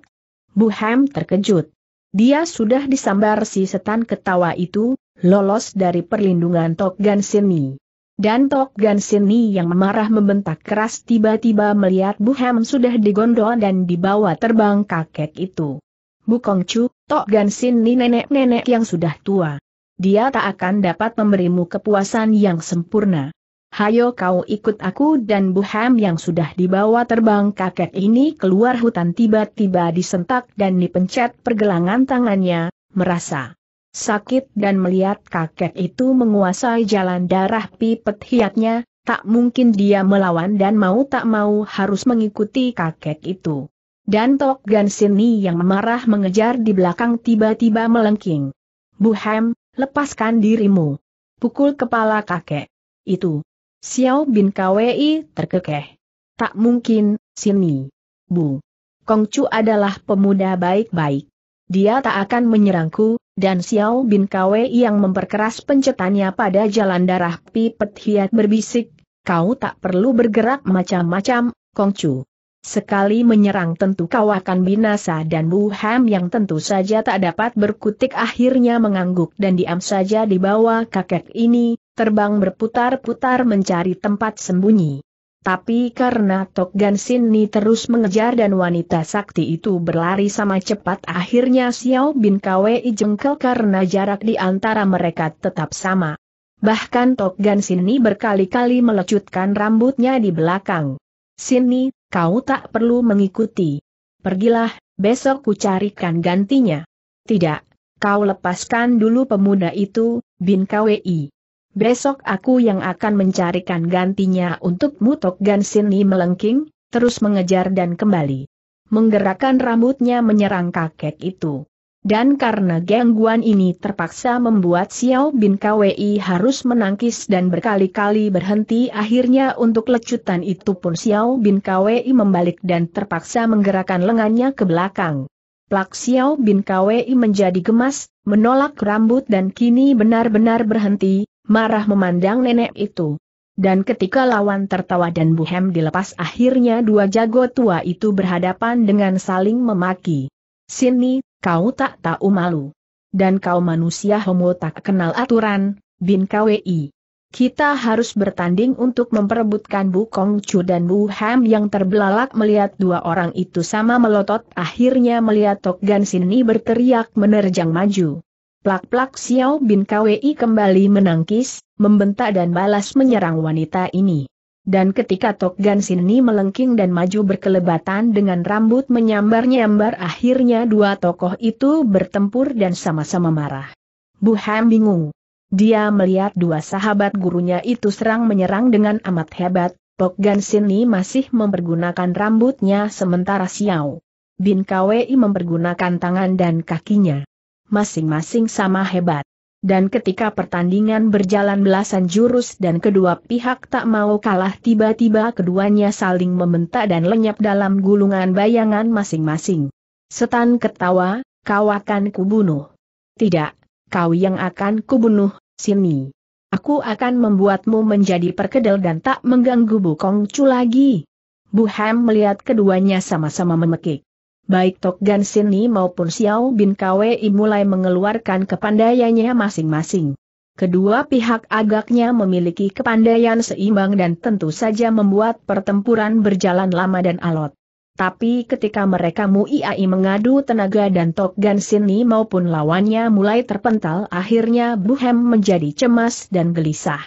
Bu Heng terkejut. Dia sudah disambar si setan ketawa itu, lolos dari perlindungan Tok Gan Sini. Dan Tok Gansin Sini yang memarah membentak keras tiba-tiba melihat Bu Hem sudah digondol dan dibawa terbang kakek itu. Bu Kong Chu, Tok Gansin Sini nenek-nenek yang sudah tua. Dia tak akan dapat memberimu kepuasan yang sempurna. Hayo kau ikut aku dan Bu Hem yang sudah dibawa terbang kakek ini keluar hutan tiba-tiba disentak dan dipencet pergelangan tangannya, merasa Sakit dan melihat kakek itu menguasai jalan darah pipet hiatnya, tak mungkin dia melawan dan mau tak mau harus mengikuti kakek itu. Dan Tok Gan Sini yang marah mengejar di belakang tiba-tiba melengking. Bu Hem, lepaskan dirimu. Pukul kepala kakek. Itu. Xiao Bin Kwei terkekeh. Tak mungkin, Sini. Bu. Kongcu adalah pemuda baik-baik. Dia tak akan menyerangku, dan Xiao Bin Kwe yang memperkeras pencetannya pada jalan darah Pipet Hiat berbisik, kau tak perlu bergerak macam-macam, Kongcu. Sekali menyerang tentu kau akan binasa dan Bu Ham yang tentu saja tak dapat berkutik akhirnya mengangguk dan diam saja di bawah kakek ini, terbang berputar-putar mencari tempat sembunyi. Tapi karena Tok Gansin Sin Ni terus mengejar dan wanita sakti itu berlari sama cepat akhirnya Xiao Bin Kwei jengkel karena jarak di antara mereka tetap sama. Bahkan Tok Gansin Sin Ni berkali-kali melecutkan rambutnya di belakang. Sini, kau tak perlu mengikuti. Pergilah, besok ku carikan gantinya. Tidak, kau lepaskan dulu pemuda itu, Bin Kwei besok aku yang akan mencarikan gantinya untuk Mutok Gansini melengking, terus mengejar dan kembali. Menggerakkan rambutnya menyerang kakek itu. Dan karena gangguan ini terpaksa membuat Xiao Bin Kwi harus menangkis dan berkali-kali berhenti akhirnya untuk lecutan itu pun Xiao Bin Kwi membalik dan terpaksa menggerakkan lengannya ke belakang. Plak Xiao Bin Kwi menjadi gemas, menolak rambut dan kini benar-benar berhenti, marah memandang nenek itu. Dan ketika lawan tertawa dan buhem dilepas akhirnya dua jago tua itu berhadapan dengan saling memaki. Sini, kau tak tahu malu. Dan kau manusia homo tak kenal aturan, bin KWI. Kita harus bertanding untuk memperebutkan Bu Kong Chu dan Bu Ham yang terbelalak melihat dua orang itu sama melotot akhirnya melihat Tok Gan Sini berteriak menerjang maju. Plak-plak Xiao Bin Kwei kembali menangkis, membentak dan balas menyerang wanita ini. Dan ketika Tok Gan ni melengking dan maju berkelebatan dengan rambut menyambar-nyambar akhirnya dua tokoh itu bertempur dan sama-sama marah. Bu Ham bingung. Dia melihat dua sahabat gurunya itu serang menyerang dengan amat hebat, Tok Gan ni masih mempergunakan rambutnya sementara Xiao Bin Kwei mempergunakan tangan dan kakinya masing-masing sama hebat. Dan ketika pertandingan berjalan belasan jurus dan kedua pihak tak mau kalah tiba-tiba keduanya saling membentak dan lenyap dalam gulungan bayangan masing-masing. Setan ketawa, kau akan kubunuh. Tidak, kau yang akan kubunuh, sini. Aku akan membuatmu menjadi perkedel dan tak mengganggu Bu Kongcu lagi. Bu Ham melihat keduanya sama-sama memekik baik Tok Gan Sini maupun Xiao Bin Kwei mulai mengeluarkan kepandaiannya masing-masing. Kedua pihak agaknya memiliki kepandaian seimbang dan tentu saja membuat pertempuran berjalan lama dan alot. Tapi ketika mereka Muiai mengadu tenaga dan Tok Gan Sini maupun lawannya mulai terpental akhirnya Buhem menjadi cemas dan gelisah.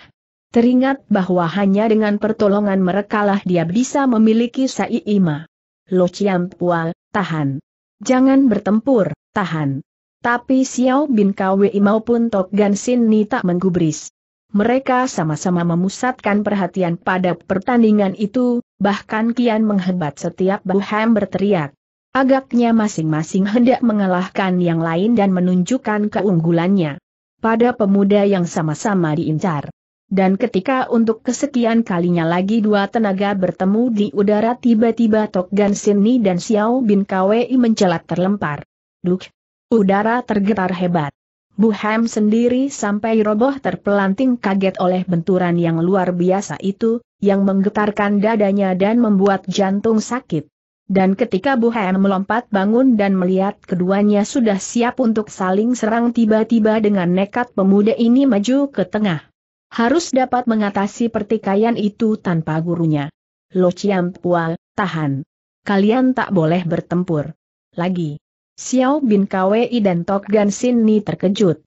Teringat bahwa hanya dengan pertolongan merekalah dia bisa memiliki Sa'iima. Lo Pua, tahan. Jangan bertempur, tahan. Tapi Xiao Bin Kwei maupun Tok Gan Sin Ni tak menggubris. Mereka sama-sama memusatkan perhatian pada pertandingan itu, bahkan kian menghebat setiap Buham berteriak. Agaknya masing-masing hendak mengalahkan yang lain dan menunjukkan keunggulannya. Pada pemuda yang sama-sama diincar. Dan ketika untuk kesekian kalinya lagi dua tenaga bertemu di udara tiba-tiba Tok Gan Sini dan Xiao Bin Kwei mencelat terlempar. Duk! Udara tergetar hebat. Bu Ham sendiri sampai roboh terpelanting kaget oleh benturan yang luar biasa itu, yang menggetarkan dadanya dan membuat jantung sakit. Dan ketika Bu Hem melompat bangun dan melihat keduanya sudah siap untuk saling serang tiba-tiba dengan nekat pemuda ini maju ke tengah harus dapat mengatasi pertikaian itu tanpa gurunya. Lo Chiam Pual, tahan. Kalian tak boleh bertempur. Lagi. Xiao Bin Kwei dan Tok Gan Sin Ni terkejut.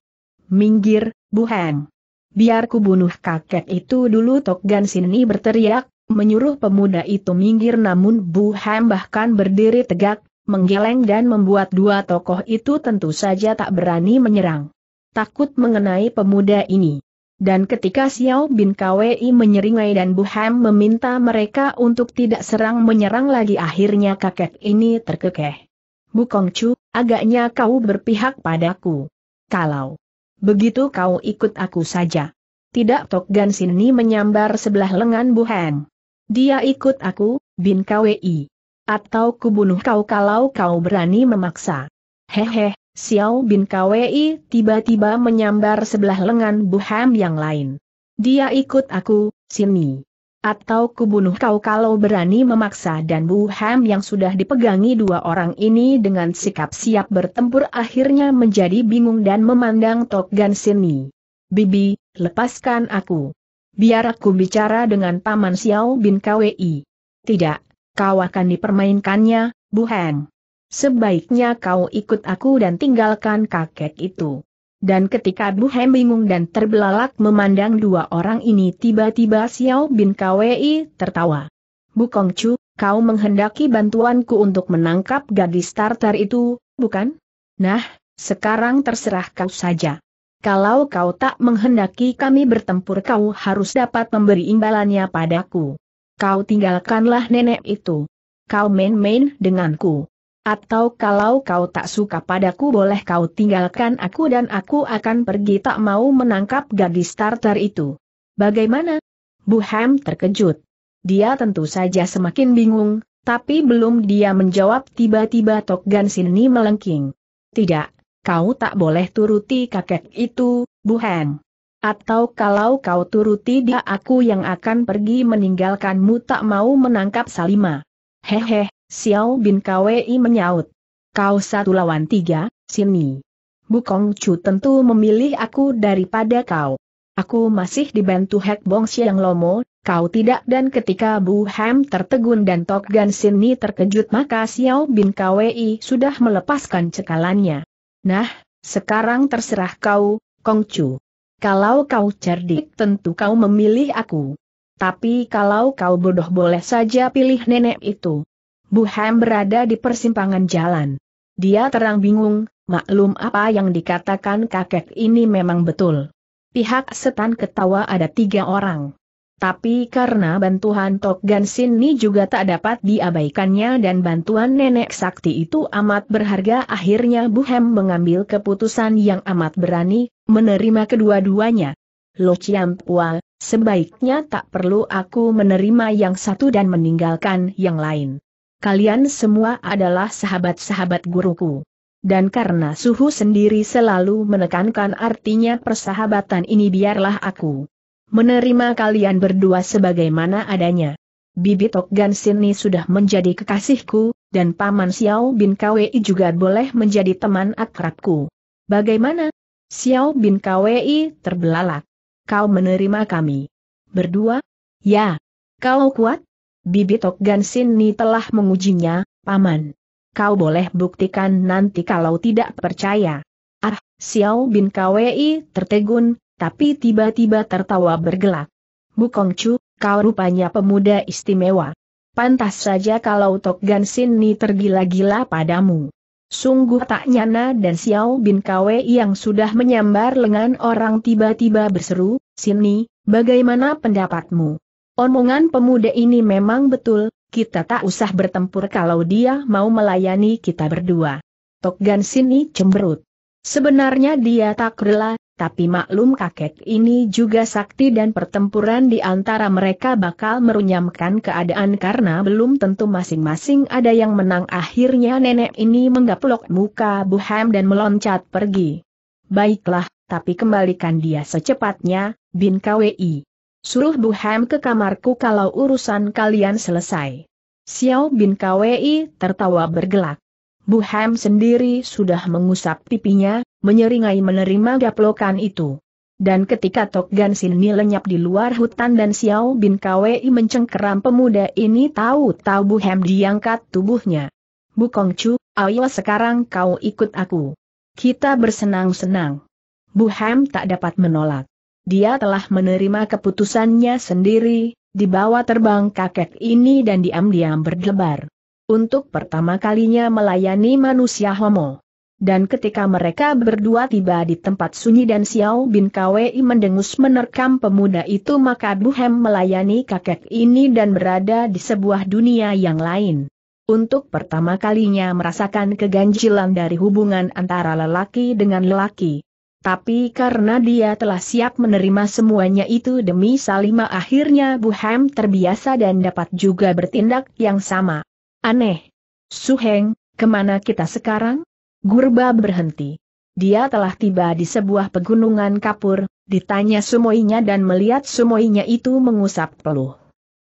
Minggir, Bu Heng. Biar ku bunuh kakek itu dulu Tok Gan Sin Ni berteriak, menyuruh pemuda itu minggir namun Bu Heng bahkan berdiri tegak, menggeleng dan membuat dua tokoh itu tentu saja tak berani menyerang. Takut mengenai pemuda ini. Dan ketika Xiao Bin Kwei menyeringai dan Bu Buham meminta mereka untuk tidak serang menyerang lagi akhirnya kakek ini terkekeh. Kong Chu, agaknya kau berpihak padaku. Kalau begitu kau ikut aku saja. Tidak Tok Gan Sini menyambar sebelah lengan Bu Buham. Dia ikut aku, Bin Kwei. Atau kubunuh kau kalau kau berani memaksa. Hehe, Xiao Bin Kwei tiba-tiba menyambar sebelah lengan Bu Ham yang lain. Dia ikut aku, sini. Atau kubunuh kau kalau berani memaksa dan Bu Ham yang sudah dipegangi dua orang ini dengan sikap siap bertempur akhirnya menjadi bingung dan memandang Tok Gan sini. Bibi, lepaskan aku. Biar aku bicara dengan Paman Xiao Bin Kwei. Tidak, kau akan dipermainkannya, Bu Ham. Sebaiknya kau ikut aku dan tinggalkan kakek itu. Dan ketika Bu Hem bingung dan terbelalak memandang dua orang ini tiba-tiba Xiao Bin Kwei tertawa. Bu Chu, kau menghendaki bantuanku untuk menangkap gadis Tartar itu, bukan? Nah, sekarang terserah kau saja. Kalau kau tak menghendaki kami bertempur kau harus dapat memberi imbalannya padaku. Kau tinggalkanlah nenek itu. Kau main-main denganku. Atau kalau kau tak suka padaku boleh kau tinggalkan aku dan aku akan pergi tak mau menangkap gadis starter itu. Bagaimana? Bu Ham terkejut. Dia tentu saja semakin bingung, tapi belum dia menjawab tiba-tiba Tok Gan Sini melengking. Tidak, kau tak boleh turuti kakek itu, Bu Ham. Atau kalau kau turuti dia aku yang akan pergi meninggalkanmu tak mau menangkap Salima. Hehe, Xiao Bin Kwei menyaut. Kau satu lawan tiga, sini. Bu Kong Chu tentu memilih aku daripada kau. Aku masih dibantu Hek Bong Siang Lomo, kau tidak dan ketika Bu Ham tertegun dan Tok Gan Sini terkejut maka Xiao Bin Kwei sudah melepaskan cekalannya. Nah, sekarang terserah kau, Kong Chu. Kalau kau cerdik tentu kau memilih aku. Tapi kalau kau bodoh boleh saja pilih nenek itu. Bu Hem berada di persimpangan jalan. Dia terang bingung, maklum apa yang dikatakan kakek ini memang betul. Pihak setan ketawa ada tiga orang. Tapi karena bantuan Tok Gansin ini juga tak dapat diabaikannya dan bantuan nenek sakti itu amat berharga akhirnya Buhem mengambil keputusan yang amat berani, menerima kedua-duanya. Lo Chiam Pua, sebaiknya tak perlu aku menerima yang satu dan meninggalkan yang lain kalian semua adalah sahabat-sahabat guruku. Dan karena suhu sendiri selalu menekankan artinya persahabatan ini biarlah aku menerima kalian berdua sebagaimana adanya. Bibit Okgan ini sudah menjadi kekasihku, dan Paman Xiao Bin Kwei juga boleh menjadi teman akrabku. Bagaimana? Xiao Bin Kwei terbelalak. Kau menerima kami. Berdua? Ya. Kau kuat? Bibi Tok Gansin Ni telah mengujinya, Paman. Kau boleh buktikan nanti kalau tidak percaya. Ah, Xiao bin Kwei tertegun, tapi tiba-tiba tertawa bergelak. Bukong Chu, kau rupanya pemuda istimewa. Pantas saja kalau Tok Gansin Ni tergila-gila padamu. Sungguh tak nyana dan Xiao bin Kwei yang sudah menyambar lengan orang tiba-tiba berseru, Sini, bagaimana pendapatmu? Omongan pemuda ini memang betul, kita tak usah bertempur kalau dia mau melayani kita berdua. Tok Gan Sini cemberut. Sebenarnya dia tak rela, tapi maklum kakek ini juga sakti dan pertempuran di antara mereka bakal merunyamkan keadaan karena belum tentu masing-masing ada yang menang. Akhirnya nenek ini menggaplok muka Buham dan meloncat pergi. Baiklah, tapi kembalikan dia secepatnya, Bin Kwi. Suruh Bu Hem ke kamarku kalau urusan kalian selesai. Xiao Bin Kwei tertawa bergelak. Bu Hem sendiri sudah mengusap pipinya, menyeringai menerima gaplokan itu. Dan ketika Tok Gan Sini lenyap di luar hutan dan Xiao Bin Kwei mencengkeram pemuda ini tahu-tahu Bu Hem diangkat tubuhnya. Bukong Chu, ayo sekarang kau ikut aku. Kita bersenang-senang. Bu Hem tak dapat menolak dia telah menerima keputusannya sendiri, dibawa terbang kakek ini dan diam-diam berdebar. Untuk pertama kalinya melayani manusia homo. Dan ketika mereka berdua tiba di tempat sunyi dan Xiao Bin Kwei mendengus menerkam pemuda itu maka Buhem melayani kakek ini dan berada di sebuah dunia yang lain. Untuk pertama kalinya merasakan keganjilan dari hubungan antara lelaki dengan lelaki. Tapi karena dia telah siap menerima semuanya itu demi Salima akhirnya Bu Hem terbiasa dan dapat juga bertindak yang sama. Aneh. Suheng, kemana kita sekarang? Gurba berhenti. Dia telah tiba di sebuah pegunungan kapur, ditanya sumoinya dan melihat sumoinya itu mengusap peluh.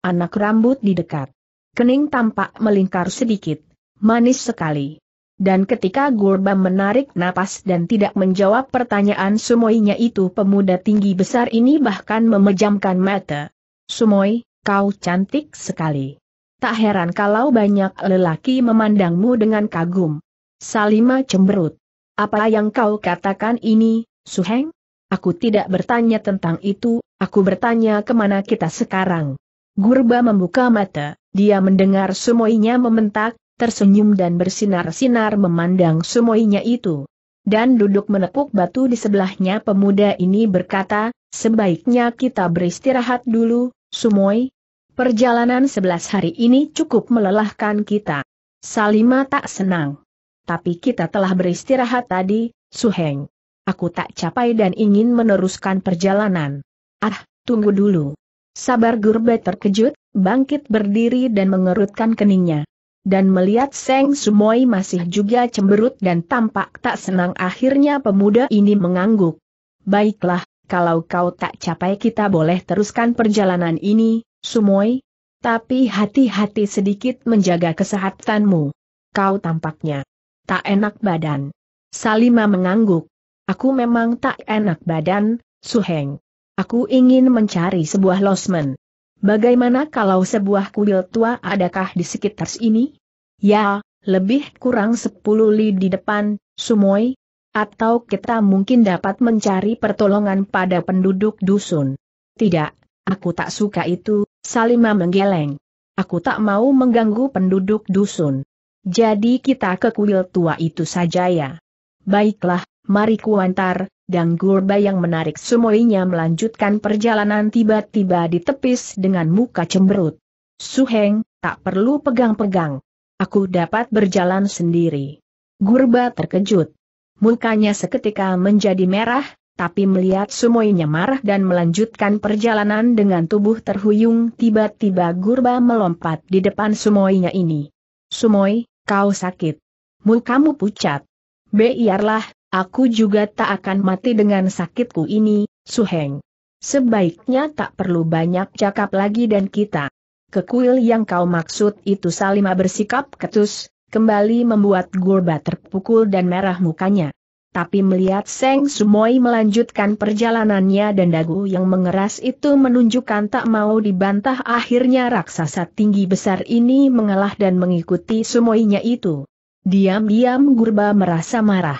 Anak rambut di dekat. Kening tampak melingkar sedikit. Manis sekali. Dan ketika Gurba menarik napas dan tidak menjawab pertanyaan Sumoinya itu pemuda tinggi besar ini bahkan memejamkan mata. Sumoi, kau cantik sekali. Tak heran kalau banyak lelaki memandangmu dengan kagum. Salima cemberut. Apa yang kau katakan ini, Suheng? Aku tidak bertanya tentang itu, aku bertanya kemana kita sekarang. Gurba membuka mata, dia mendengar Sumoinya mementak tersenyum dan bersinar-sinar memandang semuanya itu. Dan duduk menepuk batu di sebelahnya pemuda ini berkata, sebaiknya kita beristirahat dulu, Sumoy. Perjalanan sebelas hari ini cukup melelahkan kita. Salima tak senang. Tapi kita telah beristirahat tadi, Suheng. Aku tak capai dan ingin meneruskan perjalanan. Ah, tunggu dulu. Sabar Gurbe terkejut, bangkit berdiri dan mengerutkan keningnya dan melihat Seng Sumoi masih juga cemberut dan tampak tak senang akhirnya pemuda ini mengangguk. Baiklah, kalau kau tak capai kita boleh teruskan perjalanan ini, Sumoi. Tapi hati-hati sedikit menjaga kesehatanmu. Kau tampaknya tak enak badan. Salima mengangguk. Aku memang tak enak badan, Suheng. Aku ingin mencari sebuah losmen. Bagaimana kalau sebuah kuil tua adakah di sekitar sini? Ya, lebih kurang sepuluh li di depan, Sumoy. atau kita mungkin dapat mencari pertolongan pada penduduk dusun. Tidak, aku tak suka itu, Salima menggeleng. Aku tak mau mengganggu penduduk dusun. Jadi kita ke kuil tua itu saja ya. Baiklah, mari kuantar, dan Gurba yang menarik semuanya melanjutkan perjalanan tiba-tiba ditepis dengan muka cemberut. Suheng, tak perlu pegang-pegang. Aku dapat berjalan sendiri. Gurba terkejut. Mukanya seketika menjadi merah, tapi melihat Sumoinya marah dan melanjutkan perjalanan dengan tubuh terhuyung tiba-tiba Gurba melompat di depan Sumoinya ini. Sumoi, kau sakit. Mukamu pucat. Biarlah, aku juga tak akan mati dengan sakitku ini, Suheng. Sebaiknya tak perlu banyak cakap lagi dan kita ke kuil yang kau maksud itu Salima bersikap ketus, kembali membuat Gurba terpukul dan merah mukanya. Tapi melihat Seng Sumoi melanjutkan perjalanannya dan dagu yang mengeras itu menunjukkan tak mau dibantah akhirnya raksasa tinggi besar ini mengalah dan mengikuti Sumoinya itu. Diam-diam Gurba merasa marah.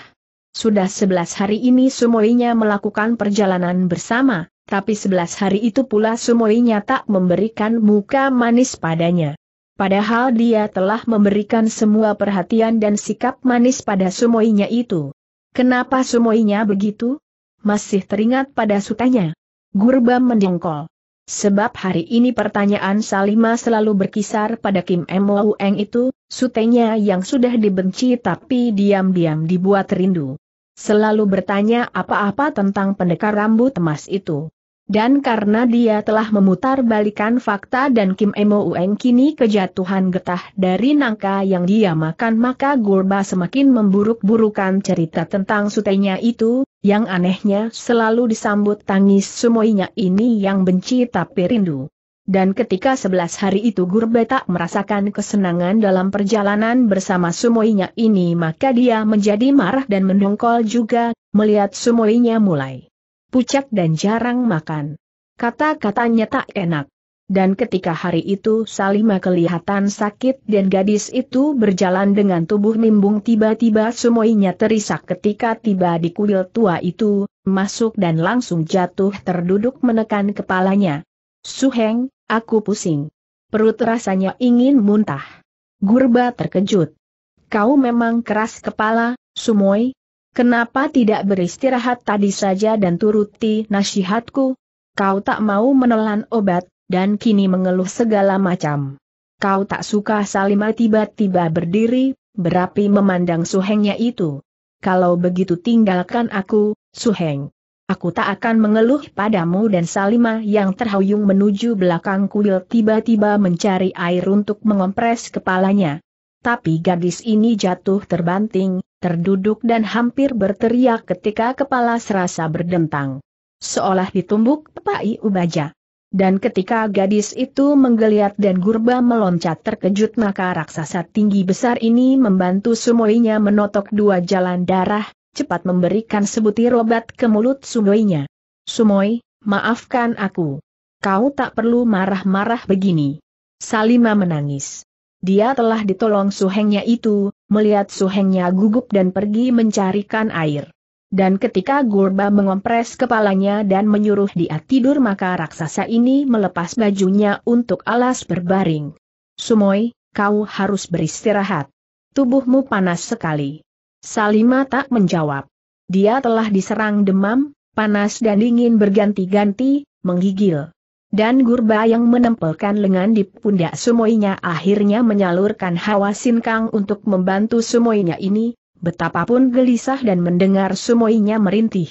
Sudah sebelas hari ini Sumoinya melakukan perjalanan bersama, tapi sebelas hari itu pula Sumoinya tak memberikan muka manis padanya. Padahal dia telah memberikan semua perhatian dan sikap manis pada Sumoinya itu. Kenapa Sumoinya begitu? Masih teringat pada sutanya. Gurbam mendengkol. Sebab hari ini pertanyaan Salima selalu berkisar pada Kim Eng itu, sutenya yang sudah dibenci tapi diam-diam dibuat rindu. Selalu bertanya apa-apa tentang pendekar rambut emas itu. Dan karena dia telah memutar balikan fakta dan Kim Emo Ueng kini kejatuhan getah dari nangka yang dia makan maka Gulba semakin memburuk-burukan cerita tentang sutenya itu, yang anehnya selalu disambut tangis semuanya ini yang benci tapi rindu. Dan ketika sebelas hari itu Gurbe tak merasakan kesenangan dalam perjalanan bersama Sumoinya ini maka dia menjadi marah dan mendongkol juga, melihat Sumoinya mulai pucat dan jarang makan. Kata-katanya tak enak. Dan ketika hari itu Salima kelihatan sakit dan gadis itu berjalan dengan tubuh nimbung tiba-tiba semuanya terisak ketika tiba di kuil tua itu, masuk dan langsung jatuh terduduk menekan kepalanya. Suheng, aku pusing. Perut rasanya ingin muntah. Gurba terkejut. Kau memang keras kepala, Sumoy, Kenapa tidak beristirahat tadi saja dan turuti nasihatku? Kau tak mau menelan obat, dan kini mengeluh segala macam. Kau tak suka Salima tiba-tiba berdiri, berapi memandang suhengnya itu. Kalau begitu tinggalkan aku, suheng. Aku tak akan mengeluh padamu dan Salima yang terhuyung menuju belakang kuil tiba-tiba mencari air untuk mengompres kepalanya tapi gadis ini jatuh terbanting, terduduk dan hampir berteriak ketika kepala serasa berdentang. Seolah ditumbuk Pai Ubaja. Dan ketika gadis itu menggeliat dan gurba meloncat terkejut maka raksasa tinggi besar ini membantu sumoinya menotok dua jalan darah, cepat memberikan sebutir obat ke mulut sumoinya. Sumoi, maafkan aku. Kau tak perlu marah-marah begini. Salima menangis. Dia telah ditolong suhengnya itu, melihat suhengnya gugup dan pergi mencarikan air. Dan ketika Gurba mengompres kepalanya dan menyuruh dia tidur maka raksasa ini melepas bajunya untuk alas berbaring. Sumoy, kau harus beristirahat. Tubuhmu panas sekali. Salima tak menjawab. Dia telah diserang demam, panas dan dingin berganti-ganti, menggigil. Dan gurba yang menempelkan lengan di pundak sumoinya akhirnya menyalurkan hawa sinkang untuk membantu sumoinya ini, betapapun gelisah dan mendengar sumoinya merintih.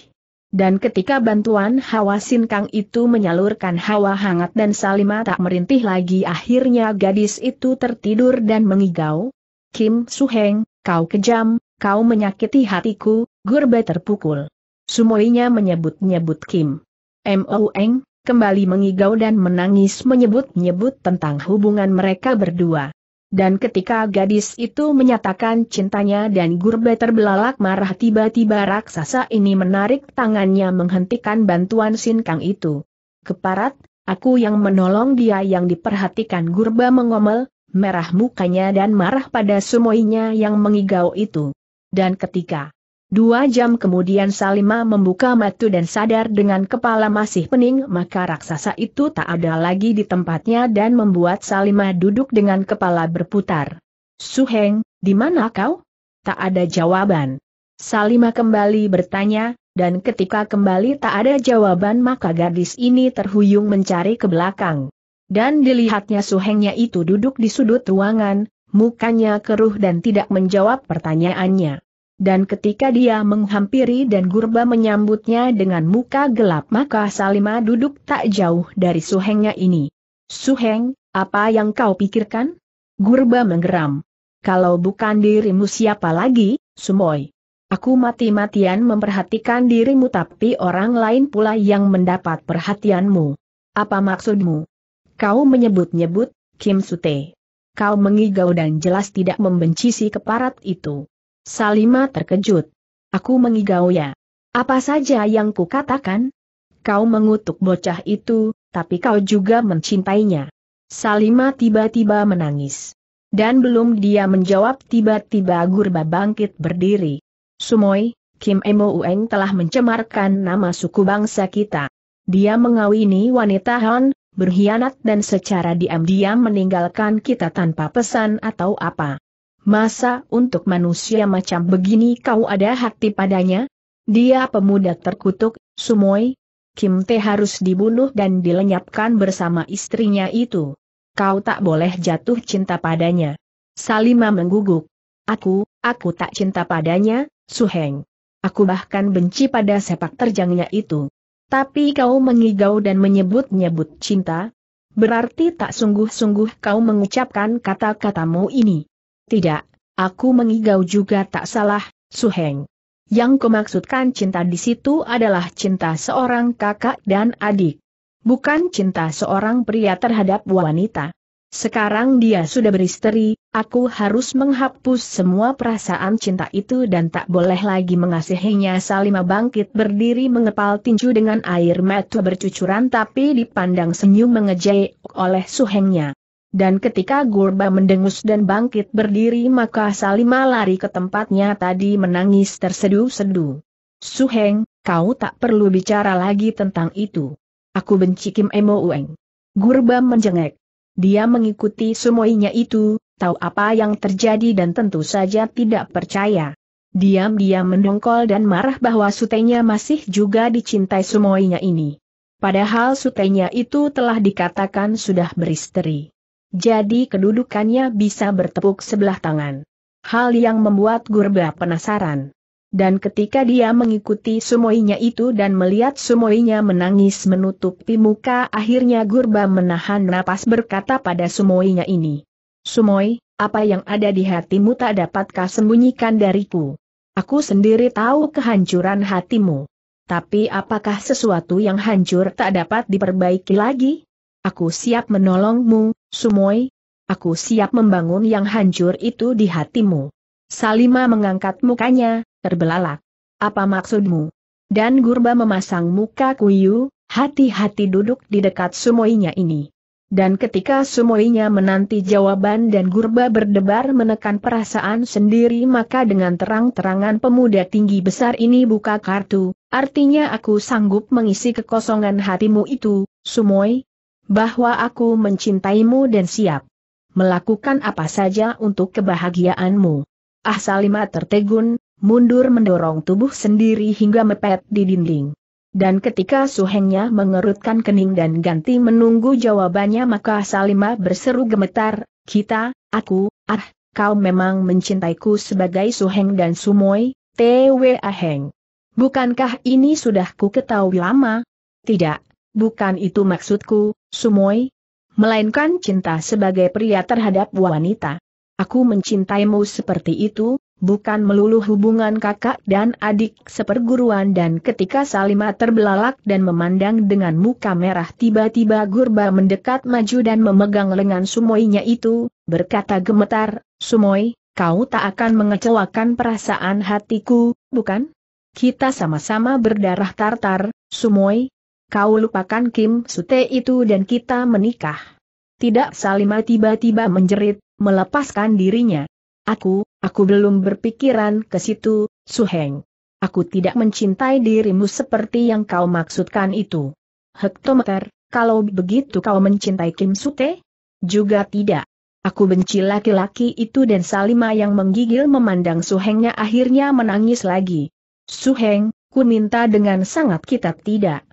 Dan ketika bantuan hawa sinkang itu menyalurkan hawa hangat dan Salima tak merintih lagi akhirnya gadis itu tertidur dan mengigau. Kim Suheng, kau kejam, kau menyakiti hatiku, Gurba terpukul. Sumoinya menyebut-nyebut Kim. Moeng, kembali mengigau dan menangis menyebut-nyebut tentang hubungan mereka berdua. Dan ketika gadis itu menyatakan cintanya dan gurbe terbelalak marah tiba-tiba raksasa ini menarik tangannya menghentikan bantuan sinkang itu. Keparat, aku yang menolong dia yang diperhatikan gurba mengomel, merah mukanya dan marah pada semuanya yang mengigau itu. Dan ketika Dua jam kemudian Salima membuka matu dan sadar dengan kepala masih pening maka raksasa itu tak ada lagi di tempatnya dan membuat Salima duduk dengan kepala berputar. Suheng, di mana kau? Tak ada jawaban. Salima kembali bertanya, dan ketika kembali tak ada jawaban maka gadis ini terhuyung mencari ke belakang. Dan dilihatnya Suhengnya itu duduk di sudut ruangan, mukanya keruh dan tidak menjawab pertanyaannya. Dan ketika dia menghampiri dan Gurba menyambutnya dengan muka gelap maka Salima duduk tak jauh dari suhengnya ini. Suheng, apa yang kau pikirkan? Gurba menggeram. Kalau bukan dirimu siapa lagi, Sumoy? Aku mati-matian memperhatikan dirimu tapi orang lain pula yang mendapat perhatianmu. Apa maksudmu? Kau menyebut-nyebut, Kim Sute. Kau mengigau dan jelas tidak membenci si keparat itu. Salima terkejut. Aku mengigau ya. Apa saja yang kukatakan? Kau mengutuk bocah itu, tapi kau juga mencintainya. Salima tiba-tiba menangis. Dan belum dia menjawab tiba-tiba Gurba bangkit berdiri. Sumoy, Kim Emo Ueng telah mencemarkan nama suku bangsa kita. Dia mengawini wanita Han, berkhianat dan secara diam-diam meninggalkan kita tanpa pesan atau apa. Masa untuk manusia macam begini kau ada hati padanya? Dia pemuda terkutuk, Sumoy. Kim Te harus dibunuh dan dilenyapkan bersama istrinya itu. Kau tak boleh jatuh cinta padanya. Salima mengguguk. Aku, aku tak cinta padanya, Suheng. Aku bahkan benci pada sepak terjangnya itu. Tapi kau mengigau dan menyebut-nyebut cinta. Berarti tak sungguh-sungguh kau mengucapkan kata-katamu ini. Tidak, aku mengigau juga tak salah, Suheng. Yang kumaksudkan cinta di situ adalah cinta seorang kakak dan adik. Bukan cinta seorang pria terhadap wanita. Sekarang dia sudah beristri, aku harus menghapus semua perasaan cinta itu dan tak boleh lagi mengasihinya. Salima bangkit berdiri mengepal tinju dengan air mata bercucuran tapi dipandang senyum mengejek oleh suhengnya. Dan ketika Gurba mendengus dan bangkit berdiri maka Salima lari ke tempatnya tadi menangis terseduh sedu Suheng, kau tak perlu bicara lagi tentang itu. Aku benci Kim Emo Ueng. Gurba menjengek. Dia mengikuti semuanya itu, tahu apa yang terjadi dan tentu saja tidak percaya. Diam-diam mendongkol dan marah bahwa sutenya masih juga dicintai semuanya ini. Padahal sutenya itu telah dikatakan sudah beristri. Jadi kedudukannya bisa bertepuk sebelah tangan. Hal yang membuat Gurba penasaran. Dan ketika dia mengikuti sumoinya itu dan melihat sumoinya menangis menutupi muka akhirnya Gurba menahan napas berkata pada sumoinya ini. Sumoi, apa yang ada di hatimu tak dapatkah sembunyikan dariku? Aku sendiri tahu kehancuran hatimu. Tapi apakah sesuatu yang hancur tak dapat diperbaiki lagi? Aku siap menolongmu, Sumoy. Aku siap membangun yang hancur itu di hatimu. Salima mengangkat mukanya, terbelalak. Apa maksudmu? Dan Gurba memasang muka Kuyu, hati-hati duduk di dekat Sumoynya ini. Dan ketika Sumoynya menanti jawaban dan Gurba berdebar menekan perasaan sendiri maka dengan terang-terangan pemuda tinggi besar ini buka kartu, artinya aku sanggup mengisi kekosongan hatimu itu, Sumoy bahwa aku mencintaimu dan siap melakukan apa saja untuk kebahagiaanmu. Ah Salima tertegun, mundur mendorong tubuh sendiri hingga mepet di dinding. Dan ketika suhengnya mengerutkan kening dan ganti menunggu jawabannya maka Salima berseru gemetar, kita, aku, ah, kau memang mencintaiku sebagai suheng dan sumoy, T.W. Aheng. Bukankah ini sudah ku ketahui lama? Tidak, bukan itu maksudku, Sumoy, melainkan cinta sebagai pria terhadap wanita. Aku mencintaimu seperti itu, bukan melulu hubungan kakak dan adik seperguruan dan ketika Salima terbelalak dan memandang dengan muka merah tiba-tiba Gurba mendekat maju dan memegang lengan Sumoynya itu, berkata gemetar, Sumoy, kau tak akan mengecewakan perasaan hatiku, bukan? Kita sama-sama berdarah tartar, Sumoy, kau lupakan Kim Sute itu dan kita menikah. Tidak Salima tiba-tiba menjerit, melepaskan dirinya. Aku, aku belum berpikiran ke situ, Su Heng. Aku tidak mencintai dirimu seperti yang kau maksudkan itu. Hektometer, kalau begitu kau mencintai Kim Sute? Juga tidak. Aku benci laki-laki itu dan Salima yang menggigil memandang Su Hengnya akhirnya menangis lagi. Suheng, ku minta dengan sangat kita tidak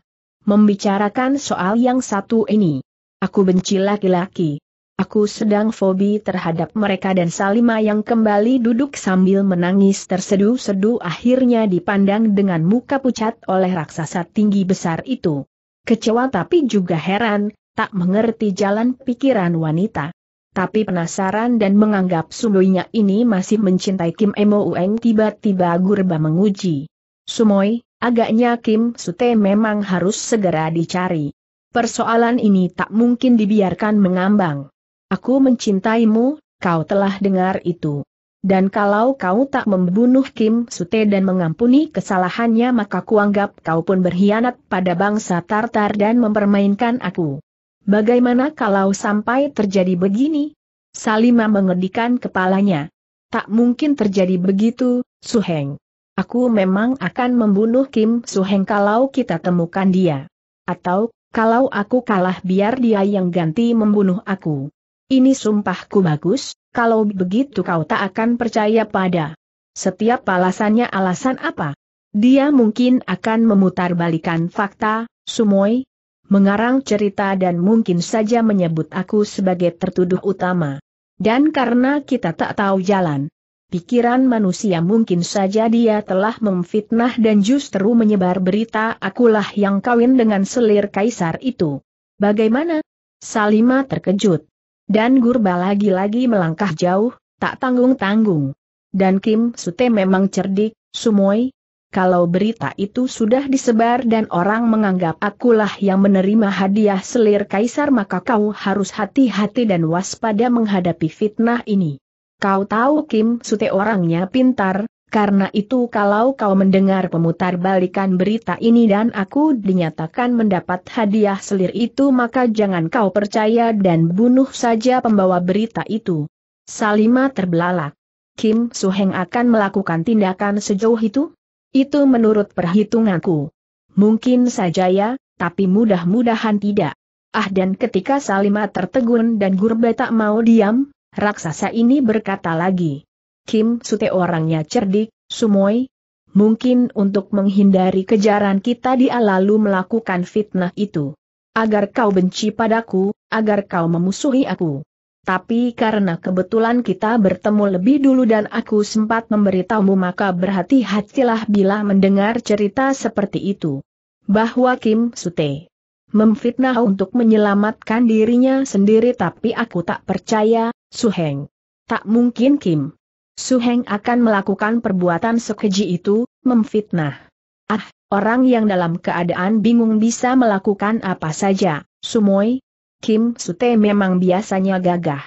membicarakan soal yang satu ini. Aku benci laki-laki. Aku sedang fobi terhadap mereka dan Salima yang kembali duduk sambil menangis tersedu sedu akhirnya dipandang dengan muka pucat oleh raksasa tinggi besar itu. Kecewa tapi juga heran, tak mengerti jalan pikiran wanita. Tapi penasaran dan menganggap sumoynya ini masih mencintai Kim Emo Ueng tiba-tiba Gurba menguji. Sumoy, Agaknya Kim Sute memang harus segera dicari. Persoalan ini tak mungkin dibiarkan mengambang. Aku mencintaimu, kau telah dengar itu. Dan kalau kau tak membunuh Kim Sute dan mengampuni kesalahannya maka kuanggap kau pun berkhianat pada bangsa Tartar dan mempermainkan aku. Bagaimana kalau sampai terjadi begini? Salima mengedikan kepalanya. Tak mungkin terjadi begitu, Suheng. Aku memang akan membunuh Kim Suheng kalau kita temukan dia. Atau, kalau aku kalah biar dia yang ganti membunuh aku. Ini sumpahku bagus, kalau begitu kau tak akan percaya pada. Setiap alasannya alasan apa? Dia mungkin akan memutarbalikan fakta, Sumoy, mengarang cerita dan mungkin saja menyebut aku sebagai tertuduh utama. Dan karena kita tak tahu jalan, pikiran manusia mungkin saja dia telah memfitnah dan justru menyebar berita akulah yang kawin dengan selir kaisar itu. Bagaimana? Salima terkejut. Dan Gurba lagi-lagi melangkah jauh, tak tanggung-tanggung. Dan Kim Sute memang cerdik, Sumoi, kalau berita itu sudah disebar dan orang menganggap akulah yang menerima hadiah selir kaisar maka kau harus hati-hati dan waspada menghadapi fitnah ini. Kau tahu Kim Sute orangnya pintar, karena itu kalau kau mendengar pemutar balikan berita ini dan aku dinyatakan mendapat hadiah selir itu maka jangan kau percaya dan bunuh saja pembawa berita itu. Salima terbelalak. Kim Su Heng akan melakukan tindakan sejauh itu? Itu menurut perhitunganku. Mungkin saja ya, tapi mudah-mudahan tidak. Ah dan ketika Salima tertegun dan Gurba tak mau diam, Raksasa ini berkata lagi. Kim Sute orangnya cerdik, sumoy. Mungkin untuk menghindari kejaran kita dia lalu melakukan fitnah itu. Agar kau benci padaku, agar kau memusuhi aku. Tapi karena kebetulan kita bertemu lebih dulu dan aku sempat memberitahumu maka berhati-hatilah bila mendengar cerita seperti itu. Bahwa Kim Sute memfitnah untuk menyelamatkan dirinya sendiri tapi aku tak percaya, Suheng. Tak mungkin Kim. Suheng akan melakukan perbuatan sekeji itu, memfitnah. Ah, orang yang dalam keadaan bingung bisa melakukan apa saja, Sumoy. Kim Sute memang biasanya gagah.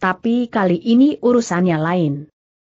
Tapi kali ini urusannya lain.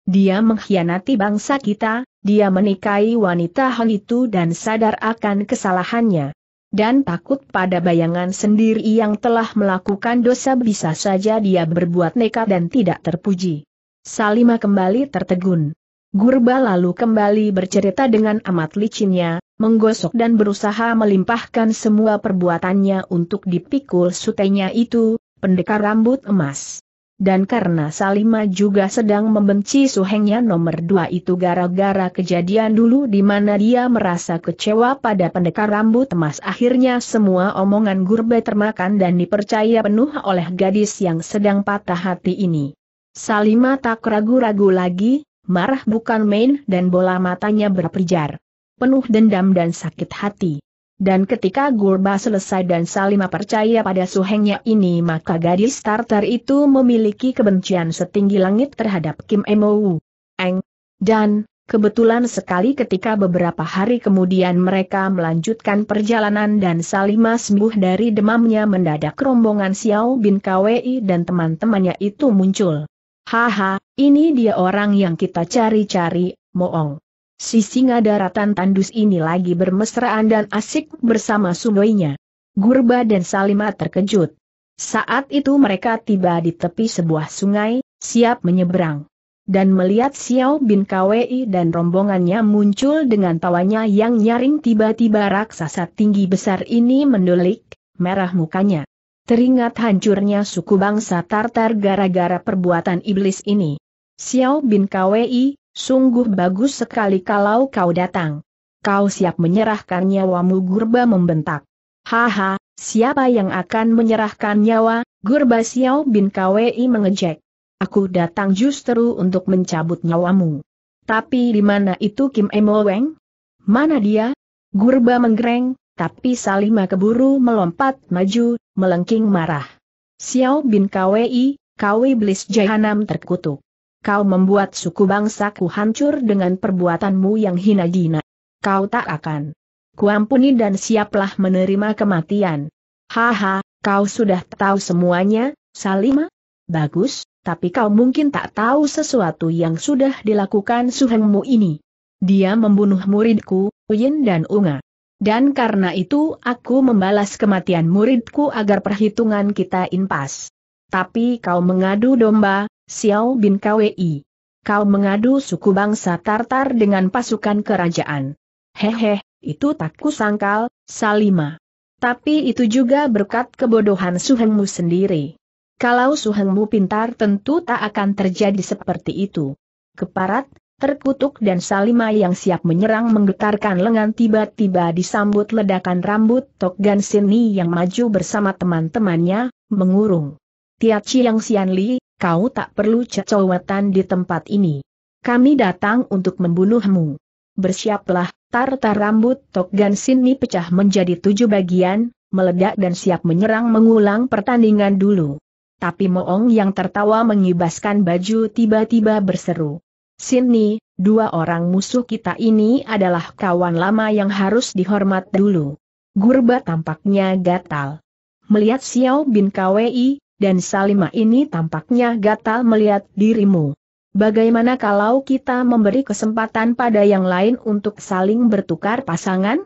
Dia mengkhianati bangsa kita, dia menikahi wanita hal itu dan sadar akan kesalahannya, dan takut pada bayangan sendiri yang telah melakukan dosa bisa saja dia berbuat nekat dan tidak terpuji. Salima kembali tertegun. Gurba lalu kembali bercerita dengan amat licinnya, menggosok dan berusaha melimpahkan semua perbuatannya untuk dipikul sutenya itu, pendekar rambut emas dan karena Salima juga sedang membenci suhengnya nomor dua itu gara-gara kejadian dulu di mana dia merasa kecewa pada pendekar rambut emas akhirnya semua omongan gurbe termakan dan dipercaya penuh oleh gadis yang sedang patah hati ini. Salima tak ragu-ragu lagi, marah bukan main dan bola matanya berpijar. Penuh dendam dan sakit hati. Dan ketika Gurba selesai dan Salima percaya pada suhengnya ini maka gadis starter itu memiliki kebencian setinggi langit terhadap Kim Emou. Eng. Dan, kebetulan sekali ketika beberapa hari kemudian mereka melanjutkan perjalanan dan Salima sembuh dari demamnya mendadak rombongan Xiao Bin Kwei dan teman-temannya itu muncul. Haha, ini dia orang yang kita cari-cari, Moong. Si singa daratan tandus ini lagi bermesraan dan asik bersama sungainya. Gurba dan Salima terkejut. Saat itu mereka tiba di tepi sebuah sungai, siap menyeberang. Dan melihat Xiao Bin Kwei dan rombongannya muncul dengan tawanya yang nyaring tiba-tiba raksasa tinggi besar ini mendulik, merah mukanya. Teringat hancurnya suku bangsa Tartar gara-gara perbuatan iblis ini. Xiao Bin Kwei, Sungguh bagus sekali kalau kau datang. Kau siap menyerahkan nyawamu Gurba membentak. Haha, siapa yang akan menyerahkan nyawa? Gurba Xiao bin Kwei mengejek. Aku datang justru untuk mencabut nyawamu. Tapi di mana itu Kim Emo Weng? Mana dia? Gurba menggereng, tapi Salima keburu melompat maju, melengking marah. Xiao bin Kwei, Kwei Blis Jahanam terkutuk. Kau membuat suku bangsaku hancur dengan perbuatanmu yang hina dina. Kau tak akan. Kuampuni dan siaplah menerima kematian. Haha, kau sudah tahu semuanya, Salima? Bagus, tapi kau mungkin tak tahu sesuatu yang sudah dilakukan suhengmu ini. Dia membunuh muridku, Uyin dan Unga. Dan karena itu aku membalas kematian muridku agar perhitungan kita impas. Tapi kau mengadu domba, Xiao Bin Kwi. Kau mengadu suku bangsa Tartar dengan pasukan kerajaan. Hehe, itu tak kusangkal, Salima. Tapi itu juga berkat kebodohan suhengmu sendiri. Kalau suhengmu pintar tentu tak akan terjadi seperti itu. Keparat, terkutuk dan Salima yang siap menyerang menggetarkan lengan tiba-tiba disambut ledakan rambut Tok Gan Sini yang maju bersama teman-temannya, mengurung. Tiachi yang Xianli, kau tak perlu cecowetan di tempat ini. Kami datang untuk membunuhmu. Bersiaplah, tartar rambut Sin Sini pecah menjadi tujuh bagian, meledak dan siap menyerang mengulang pertandingan dulu. Tapi Moong yang tertawa mengibaskan baju tiba-tiba berseru. Sini, dua orang musuh kita ini adalah kawan lama yang harus dihormat dulu. Gurba tampaknya gatal. Melihat Xiao Bin Kwei, dan Salima ini tampaknya gatal melihat dirimu. Bagaimana kalau kita memberi kesempatan pada yang lain untuk saling bertukar pasangan?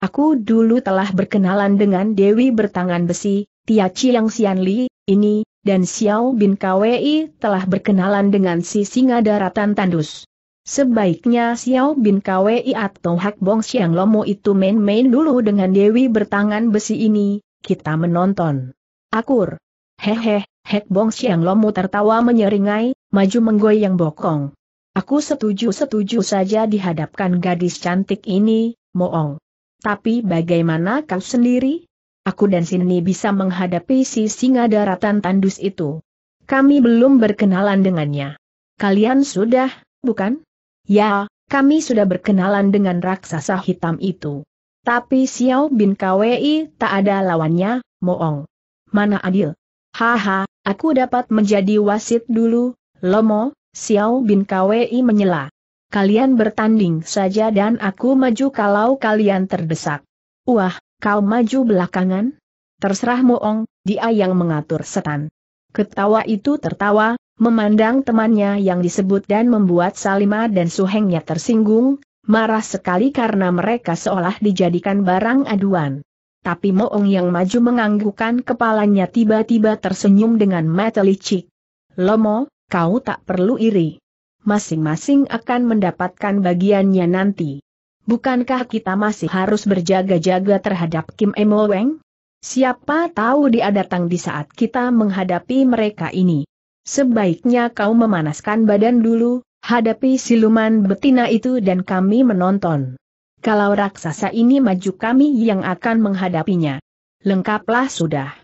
Aku dulu telah berkenalan dengan Dewi bertangan besi, Tia Chiang Xian Li, ini, dan Xiao Bin Kwei telah berkenalan dengan si singa daratan tandus. Sebaiknya Xiao Bin Kwei atau Hak Bong Xiang Lomo itu main-main dulu dengan Dewi bertangan besi ini, kita menonton. Akur, Hehe, Hek Bong Siang Lomu tertawa menyeringai, maju menggoyang bokong. Aku setuju-setuju saja dihadapkan gadis cantik ini, Moong. Tapi bagaimana kau sendiri? Aku dan Sini bisa menghadapi si singa daratan tandus itu. Kami belum berkenalan dengannya. Kalian sudah, bukan? Ya, kami sudah berkenalan dengan raksasa hitam itu. Tapi Xiao Bin Kwei tak ada lawannya, Moong. Mana adil, Haha, aku dapat menjadi wasit dulu, Lomo, Xiao Bin Kwei menyela. Kalian bertanding saja dan aku maju kalau kalian terdesak. Wah, kau maju belakangan? Terserah Moong, dia yang mengatur setan. Ketawa itu tertawa, memandang temannya yang disebut dan membuat Salima dan Suhengnya tersinggung, marah sekali karena mereka seolah dijadikan barang aduan tapi Moong yang maju menganggukkan kepalanya tiba-tiba tersenyum dengan mata licik. Lomo, kau tak perlu iri. Masing-masing akan mendapatkan bagiannya nanti. Bukankah kita masih harus berjaga-jaga terhadap Kim Emo Weng? Siapa tahu dia datang di saat kita menghadapi mereka ini. Sebaiknya kau memanaskan badan dulu, hadapi siluman betina itu dan kami menonton. Kalau raksasa ini maju kami yang akan menghadapinya. Lengkaplah sudah.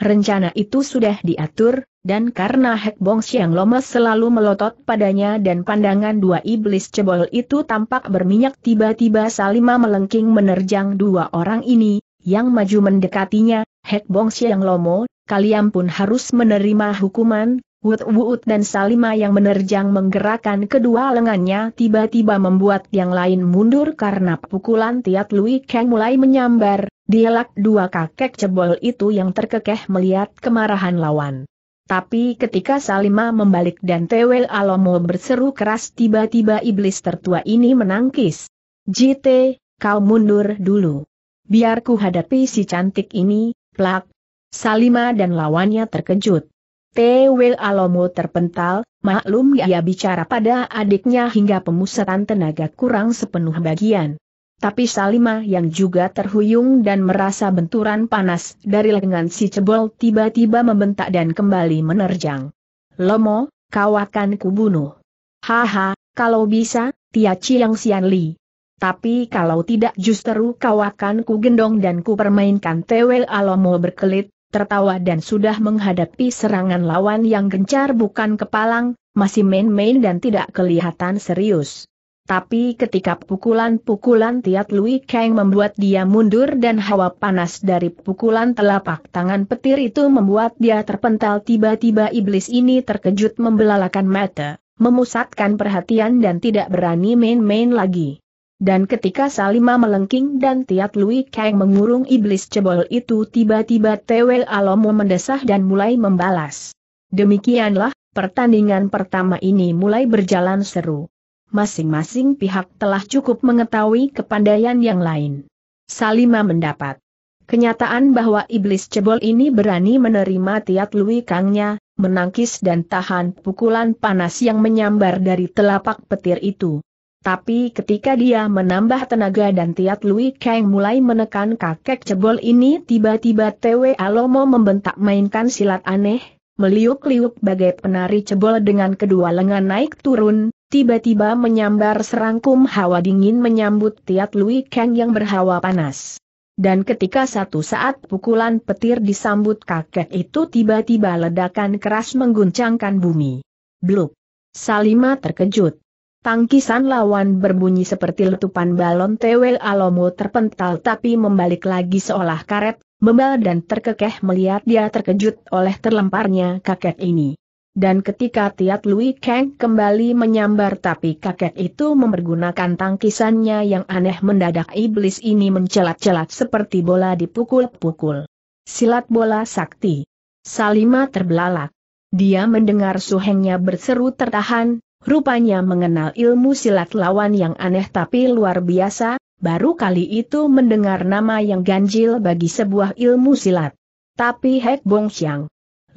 Rencana itu sudah diatur, dan karena Hek Bong Siang Loma selalu melotot padanya dan pandangan dua iblis cebol itu tampak berminyak tiba-tiba Salima melengking menerjang dua orang ini, yang maju mendekatinya, Hek Bong Siang Lomo, kalian pun harus menerima hukuman, Wut Wut dan Salima yang menerjang menggerakkan kedua lengannya tiba-tiba membuat yang lain mundur karena pukulan Tiat Lui Kang mulai menyambar, dielak dua kakek cebol itu yang terkekeh melihat kemarahan lawan. Tapi ketika Salima membalik dan Tewel Alomo berseru keras tiba-tiba iblis tertua ini menangkis. JT, kau mundur dulu. Biar ku hadapi si cantik ini, plak. Salima dan lawannya terkejut. Tw Alomo terpental, maklum ia bicara pada adiknya hingga pemusatan tenaga kurang sepenuh bagian. Tapi Salima yang juga terhuyung dan merasa benturan panas dari lengan si cebol tiba-tiba membentak dan kembali menerjang. Lomo, kau akan kubunuh. Haha, kalau bisa, Tia Chiang Sian Li. Tapi kalau tidak justru kau akan kugendong dan kupermainkan Tw Alomo berkelit, tertawa dan sudah menghadapi serangan lawan yang gencar bukan kepalang, masih main-main dan tidak kelihatan serius. Tapi ketika pukulan-pukulan Tiat Lui Kang membuat dia mundur dan hawa panas dari pukulan telapak tangan petir itu membuat dia terpental tiba-tiba iblis ini terkejut membelalakan mata, memusatkan perhatian dan tidak berani main-main lagi. Dan ketika Salima melengking dan Tiat Lui Kang mengurung iblis cebol itu tiba-tiba Tewe Alomo mendesah dan mulai membalas. Demikianlah, pertandingan pertama ini mulai berjalan seru. Masing-masing pihak telah cukup mengetahui kepandaian yang lain. Salima mendapat kenyataan bahwa iblis cebol ini berani menerima Tiat Lui Kangnya, menangkis dan tahan pukulan panas yang menyambar dari telapak petir itu. Tapi ketika dia menambah tenaga dan Tiat Lui Kang mulai menekan kakek cebol ini tiba-tiba TW Alomo membentak mainkan silat aneh, meliuk-liuk bagai penari cebol dengan kedua lengan naik turun, tiba-tiba menyambar serangkum hawa dingin menyambut Tiat Lui Kang yang berhawa panas. Dan ketika satu saat pukulan petir disambut kakek itu tiba-tiba ledakan keras mengguncangkan bumi. Bluk! Salima terkejut. Tangkisan lawan berbunyi seperti letupan balon Tewel Alomo terpental tapi membalik lagi seolah karet, membal dan terkekeh melihat dia terkejut oleh terlemparnya kakek ini. Dan ketika Tiat Lui Kang kembali menyambar tapi kakek itu mempergunakan tangkisannya yang aneh mendadak iblis ini mencelat-celat seperti bola dipukul-pukul. Silat bola sakti. Salima terbelalak. Dia mendengar suhengnya berseru tertahan, rupanya mengenal ilmu silat lawan yang aneh tapi luar biasa, baru kali itu mendengar nama yang ganjil bagi sebuah ilmu silat. Tapi Hek Bong Xiang.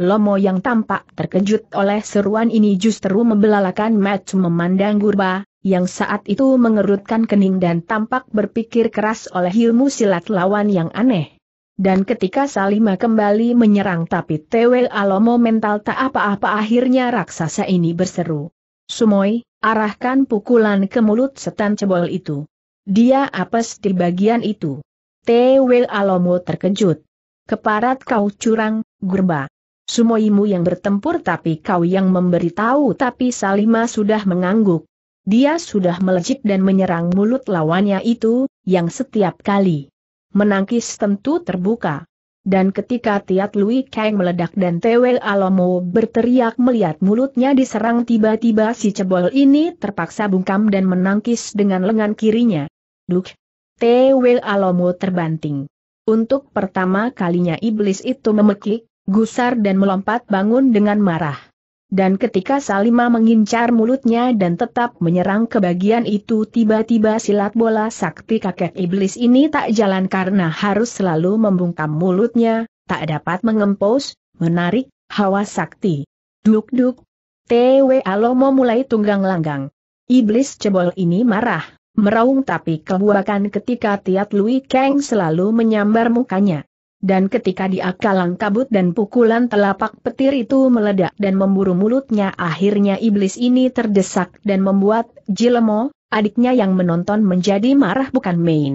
Lomo yang tampak terkejut oleh seruan ini justru membelalakan Matt memandang Gurba, yang saat itu mengerutkan kening dan tampak berpikir keras oleh ilmu silat lawan yang aneh. Dan ketika Salima kembali menyerang tapi Tewel alomo mental tak apa-apa akhirnya raksasa ini berseru. Sumoy, arahkan pukulan ke mulut setan cebol itu. Dia apes di bagian itu. Tw Alomo terkejut. Keparat kau curang, gurba. Sumoimu yang bertempur tapi kau yang memberitahu tapi Salima sudah mengangguk. Dia sudah melejit dan menyerang mulut lawannya itu, yang setiap kali menangkis tentu terbuka. Dan ketika Tiat Lui Kang meledak dan Tewe Alomo berteriak melihat mulutnya diserang tiba-tiba si cebol ini terpaksa bungkam dan menangkis dengan lengan kirinya. Duk! Tewe Alomo terbanting. Untuk pertama kalinya iblis itu memekik, gusar dan melompat bangun dengan marah. Dan ketika Salima mengincar mulutnya dan tetap menyerang ke bagian itu tiba-tiba silat bola sakti kakek iblis ini tak jalan karena harus selalu membungkam mulutnya, tak dapat mengempos, menarik, hawa sakti. Duk-duk. TW Alomo mulai tunggang langgang. Iblis cebol ini marah, meraung tapi kebuakan ketika Tiat Lui Kang selalu menyambar mukanya dan ketika diakalang kabut dan pukulan telapak petir itu meledak dan memburu mulutnya akhirnya iblis ini terdesak dan membuat Jilemo, adiknya yang menonton menjadi marah bukan main.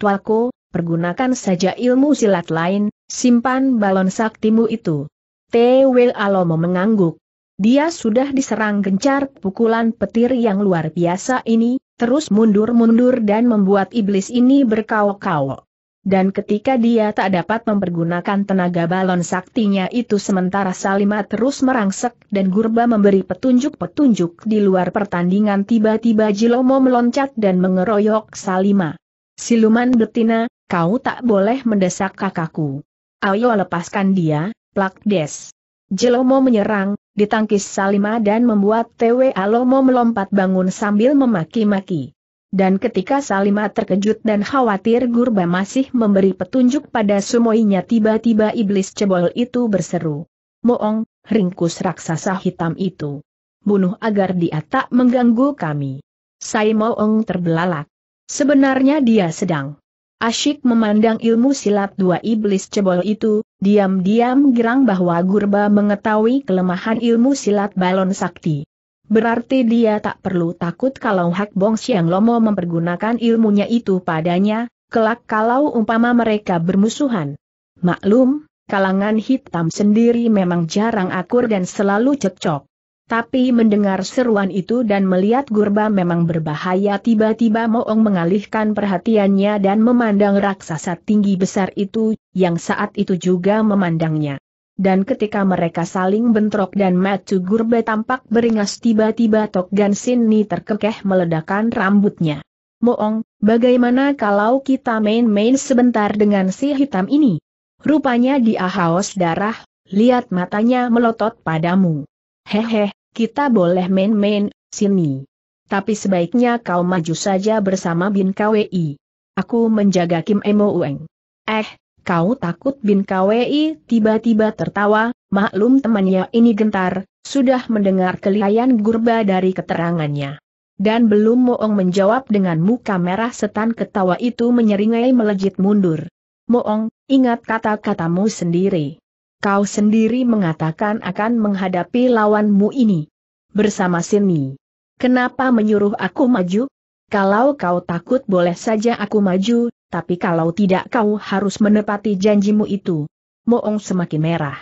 Tualko, pergunakan saja ilmu silat lain, simpan balon saktimu itu. Tewel Alomo mengangguk. Dia sudah diserang gencar pukulan petir yang luar biasa ini, terus mundur-mundur dan membuat iblis ini berkaok-kaok dan ketika dia tak dapat mempergunakan tenaga balon saktinya itu sementara Salima terus merangsek dan Gurba memberi petunjuk-petunjuk di luar pertandingan tiba-tiba Jilomo meloncat dan mengeroyok Salima. Siluman betina, kau tak boleh mendesak kakakku. Ayo lepaskan dia, plak des. Jelomo menyerang, ditangkis Salima dan membuat TW Alomo melompat bangun sambil memaki-maki. Dan ketika Salima terkejut dan khawatir Gurba masih memberi petunjuk pada semuanya tiba-tiba iblis cebol itu berseru. Moong, ringkus raksasa hitam itu. Bunuh agar dia tak mengganggu kami. Sai Moong terbelalak. Sebenarnya dia sedang asyik memandang ilmu silat dua iblis cebol itu, diam-diam girang bahwa Gurba mengetahui kelemahan ilmu silat balon sakti. Berarti dia tak perlu takut kalau Hak Bong Siang Lomo mempergunakan ilmunya itu padanya, kelak kalau umpama mereka bermusuhan. Maklum, kalangan hitam sendiri memang jarang akur dan selalu cekcok. Tapi mendengar seruan itu dan melihat gurba memang berbahaya tiba-tiba Moong mengalihkan perhatiannya dan memandang raksasa tinggi besar itu, yang saat itu juga memandangnya. Dan ketika mereka saling bentrok dan Matu Gurbe tampak beringas tiba-tiba Tok Gan Sini terkekeh meledakan rambutnya. Moong, bagaimana kalau kita main-main sebentar dengan si hitam ini? Rupanya dia haus darah, lihat matanya melotot padamu. Hehe, kita boleh main-main, sini. Tapi sebaiknya kau maju saja bersama Bin KWI. Aku menjaga Kim Emo Ueng. Eh, kau takut bin KWI tiba-tiba tertawa, maklum temannya ini gentar, sudah mendengar kelihayan gurba dari keterangannya. Dan belum Moong menjawab dengan muka merah setan ketawa itu menyeringai melejit mundur. Moong, ingat kata-katamu sendiri. Kau sendiri mengatakan akan menghadapi lawanmu ini. Bersama sini. Kenapa menyuruh aku maju? Kalau kau takut boleh saja aku maju, tapi kalau tidak kau harus menepati janjimu itu. Moong semakin merah.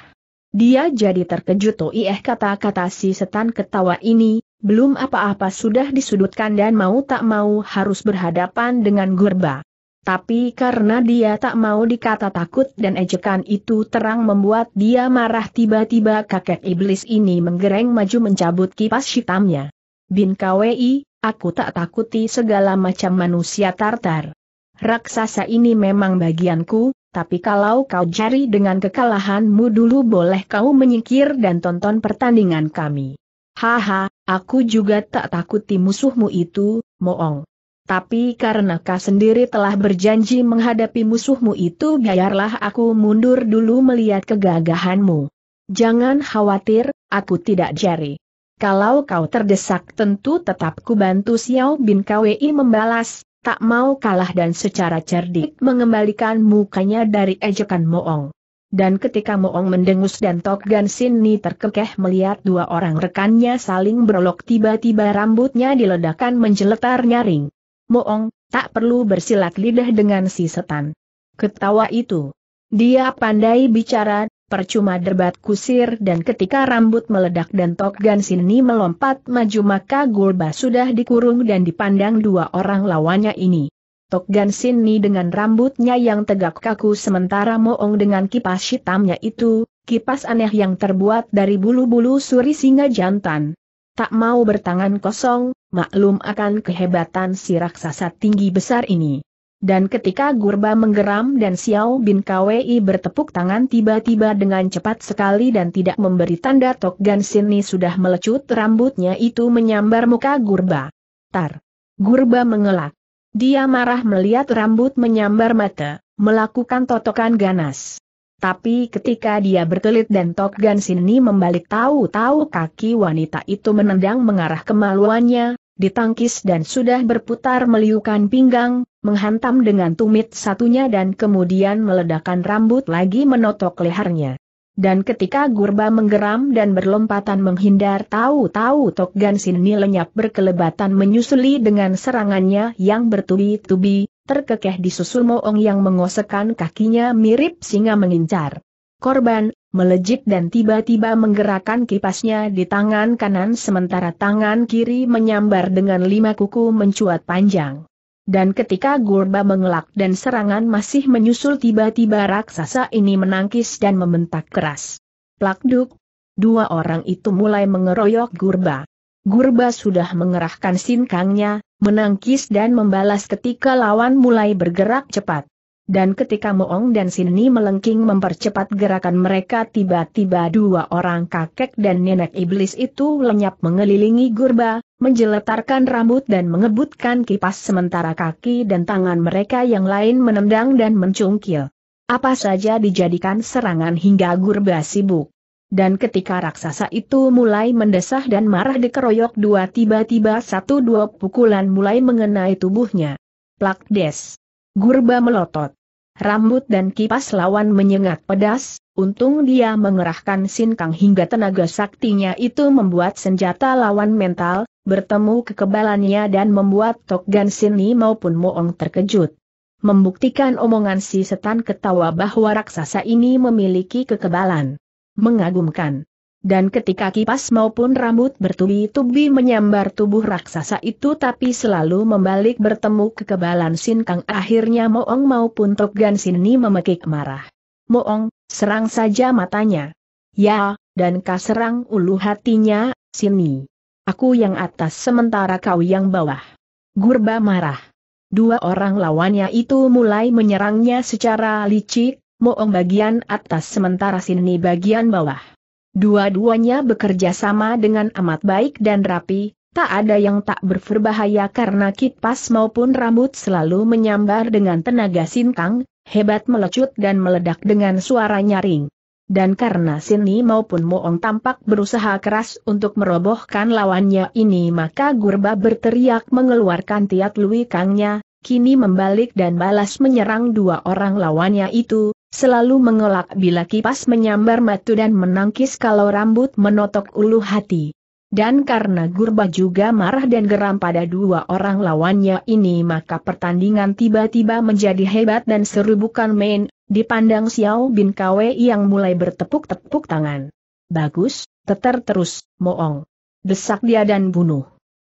Dia jadi terkejut Oh ieh kata-kata si setan ketawa ini, belum apa-apa sudah disudutkan dan mau tak mau harus berhadapan dengan gurba. Tapi karena dia tak mau dikata takut dan ejekan itu terang membuat dia marah tiba-tiba kakek iblis ini menggereng maju mencabut kipas hitamnya. Bin Kwi, aku tak takuti segala macam manusia tartar. Raksasa ini memang bagianku, tapi kalau kau cari dengan kekalahanmu dulu boleh kau menyingkir dan tonton pertandingan kami. Haha, aku juga tak takuti musuhmu itu, Moong. Tapi karena kau sendiri telah berjanji menghadapi musuhmu itu biarlah aku mundur dulu melihat kegagahanmu. Jangan khawatir, aku tidak jari. Kalau kau terdesak tentu tetap ku bantu Xiao Bin Kwei membalas, tak mau kalah dan secara cerdik mengembalikan mukanya dari ejekan Moong. Dan ketika Moong mendengus dan Tok Gan ni terkekeh melihat dua orang rekannya saling berolok tiba-tiba rambutnya diledakkan menjeletar nyaring. Moong, tak perlu bersilat lidah dengan si setan. Ketawa itu. Dia pandai bicara, percuma derbat kusir dan ketika rambut meledak dan Tok Gan Sini melompat maju maka Gulba sudah dikurung dan dipandang dua orang lawannya ini. Tok Gan Sini dengan rambutnya yang tegak kaku sementara Moong dengan kipas hitamnya itu, kipas aneh yang terbuat dari bulu-bulu suri singa jantan. Tak mau bertangan kosong, maklum akan kehebatan si raksasa tinggi besar ini. Dan ketika Gurba menggeram dan Xiao Bin Kwei bertepuk tangan tiba-tiba dengan cepat sekali dan tidak memberi tanda Tok Gan Sini sudah melecut rambutnya itu menyambar muka Gurba. Tar. Gurba mengelak. Dia marah melihat rambut menyambar mata, melakukan totokan ganas. Tapi ketika dia berkelit dan Tok Gan Sini membalik tahu-tahu kaki wanita itu menendang mengarah kemaluannya, ditangkis dan sudah berputar meliukan pinggang, menghantam dengan tumit satunya dan kemudian meledakan rambut lagi menotok lehernya. Dan ketika Gurba menggeram dan berlompatan menghindar tahu-tahu Tok Gan lenyap berkelebatan menyusuli dengan serangannya yang bertubi-tubi, terkekeh di susul Moong yang mengosekan kakinya mirip singa mengincar. Korban, melejit dan tiba-tiba menggerakkan kipasnya di tangan kanan sementara tangan kiri menyambar dengan lima kuku mencuat panjang. Dan ketika Gurba mengelak dan serangan masih menyusul tiba-tiba raksasa ini menangkis dan membentak keras. Plakduk. Dua orang itu mulai mengeroyok Gurba. Gurba sudah mengerahkan sinkangnya, menangkis dan membalas ketika lawan mulai bergerak cepat. Dan ketika Moong dan Sini melengking mempercepat gerakan mereka tiba-tiba dua orang kakek dan nenek iblis itu lenyap mengelilingi gurba, menjeletarkan rambut dan mengebutkan kipas sementara kaki dan tangan mereka yang lain menendang dan mencungkil. Apa saja dijadikan serangan hingga gurba sibuk. Dan ketika raksasa itu mulai mendesah dan marah dikeroyok dua tiba-tiba satu dua pukulan mulai mengenai tubuhnya. Plak des. Gurba melotot. Rambut dan kipas lawan menyengat pedas, untung dia mengerahkan sinkang hingga tenaga saktinya itu membuat senjata lawan mental, bertemu kekebalannya dan membuat Tok Gan Sini maupun Moong terkejut. Membuktikan omongan si setan ketawa bahwa raksasa ini memiliki kekebalan. Mengagumkan dan ketika kipas maupun rambut bertubi-tubi menyambar tubuh raksasa itu tapi selalu membalik bertemu kekebalan Sin Kang akhirnya Moong maupun Tok Gan Sini memekik marah. Moong, serang saja matanya. Ya, dan serang ulu hatinya, sini. Aku yang atas sementara kau yang bawah. Gurba marah. Dua orang lawannya itu mulai menyerangnya secara licik, Moong bagian atas sementara sini bagian bawah. Dua-duanya bekerja sama dengan amat baik dan rapi, tak ada yang tak berbahaya karena kipas maupun rambut selalu menyambar dengan tenaga sinkang, hebat melecut dan meledak dengan suara nyaring. Dan karena Sini maupun Moong tampak berusaha keras untuk merobohkan lawannya ini maka Gurba berteriak mengeluarkan tiat lui kangnya, kini membalik dan balas menyerang dua orang lawannya itu, selalu mengelak bila kipas menyambar matu dan menangkis kalau rambut menotok ulu hati. Dan karena Gurba juga marah dan geram pada dua orang lawannya ini maka pertandingan tiba-tiba menjadi hebat dan seru bukan main, dipandang Xiao Bin Kwe yang mulai bertepuk-tepuk tangan. Bagus, teter terus, moong. Desak dia dan bunuh.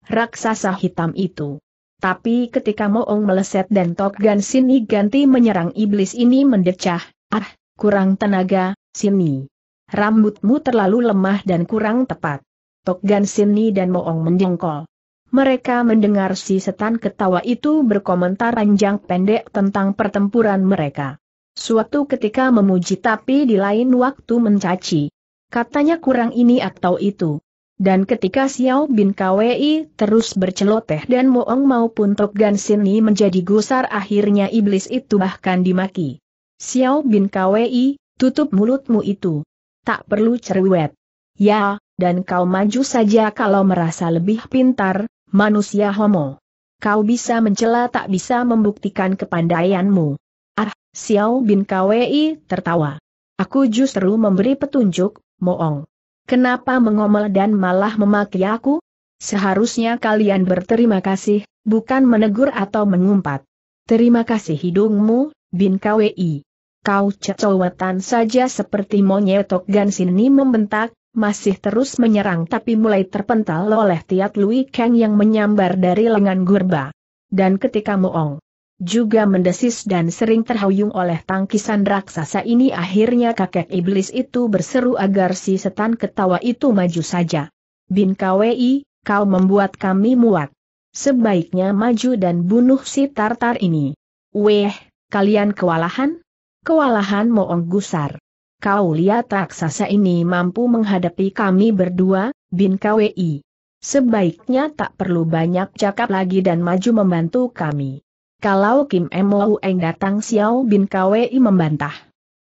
Raksasa hitam itu. Tapi ketika Moong meleset dan Tok Gan Sini ganti menyerang iblis ini mendecah, ah, kurang tenaga, Sini. Rambutmu terlalu lemah dan kurang tepat. Tok Gan Sini dan Moong mendengkol. Mereka mendengar si setan ketawa itu berkomentar panjang pendek tentang pertempuran mereka. Suatu ketika memuji tapi di lain waktu mencaci. Katanya kurang ini atau itu. Dan ketika Xiao Bin Kwei terus berceloteh dan Moong maupun Tok Gan Sini menjadi gusar akhirnya iblis itu bahkan dimaki. Xiao Bin Kwei, tutup mulutmu itu. Tak perlu cerewet. Ya, dan kau maju saja kalau merasa lebih pintar, manusia homo. Kau bisa mencela tak bisa membuktikan kepandaianmu. Ah, Xiao Bin Kwei tertawa. Aku justru memberi petunjuk, Moong. Kenapa mengomel dan malah memaki aku? Seharusnya kalian berterima kasih, bukan menegur atau mengumpat. Terima kasih hidungmu, Bin KWI. Kau cecowetan saja seperti monyetok Gansini membentak, masih terus menyerang tapi mulai terpental oleh Tiat Lui Kang yang menyambar dari lengan gurba. Dan ketika Moong juga mendesis dan sering terhuyung oleh tangkisan raksasa ini akhirnya kakek iblis itu berseru agar si setan ketawa itu maju saja. Bin Kwi, kau membuat kami muak. Sebaiknya maju dan bunuh si tartar ini. Weh, kalian kewalahan? Kewalahan moong gusar. Kau lihat raksasa ini mampu menghadapi kami berdua, Bin Kwi. Sebaiknya tak perlu banyak cakap lagi dan maju membantu kami. Kalau Kim Emo Eng datang Xiao Bin Kwei membantah.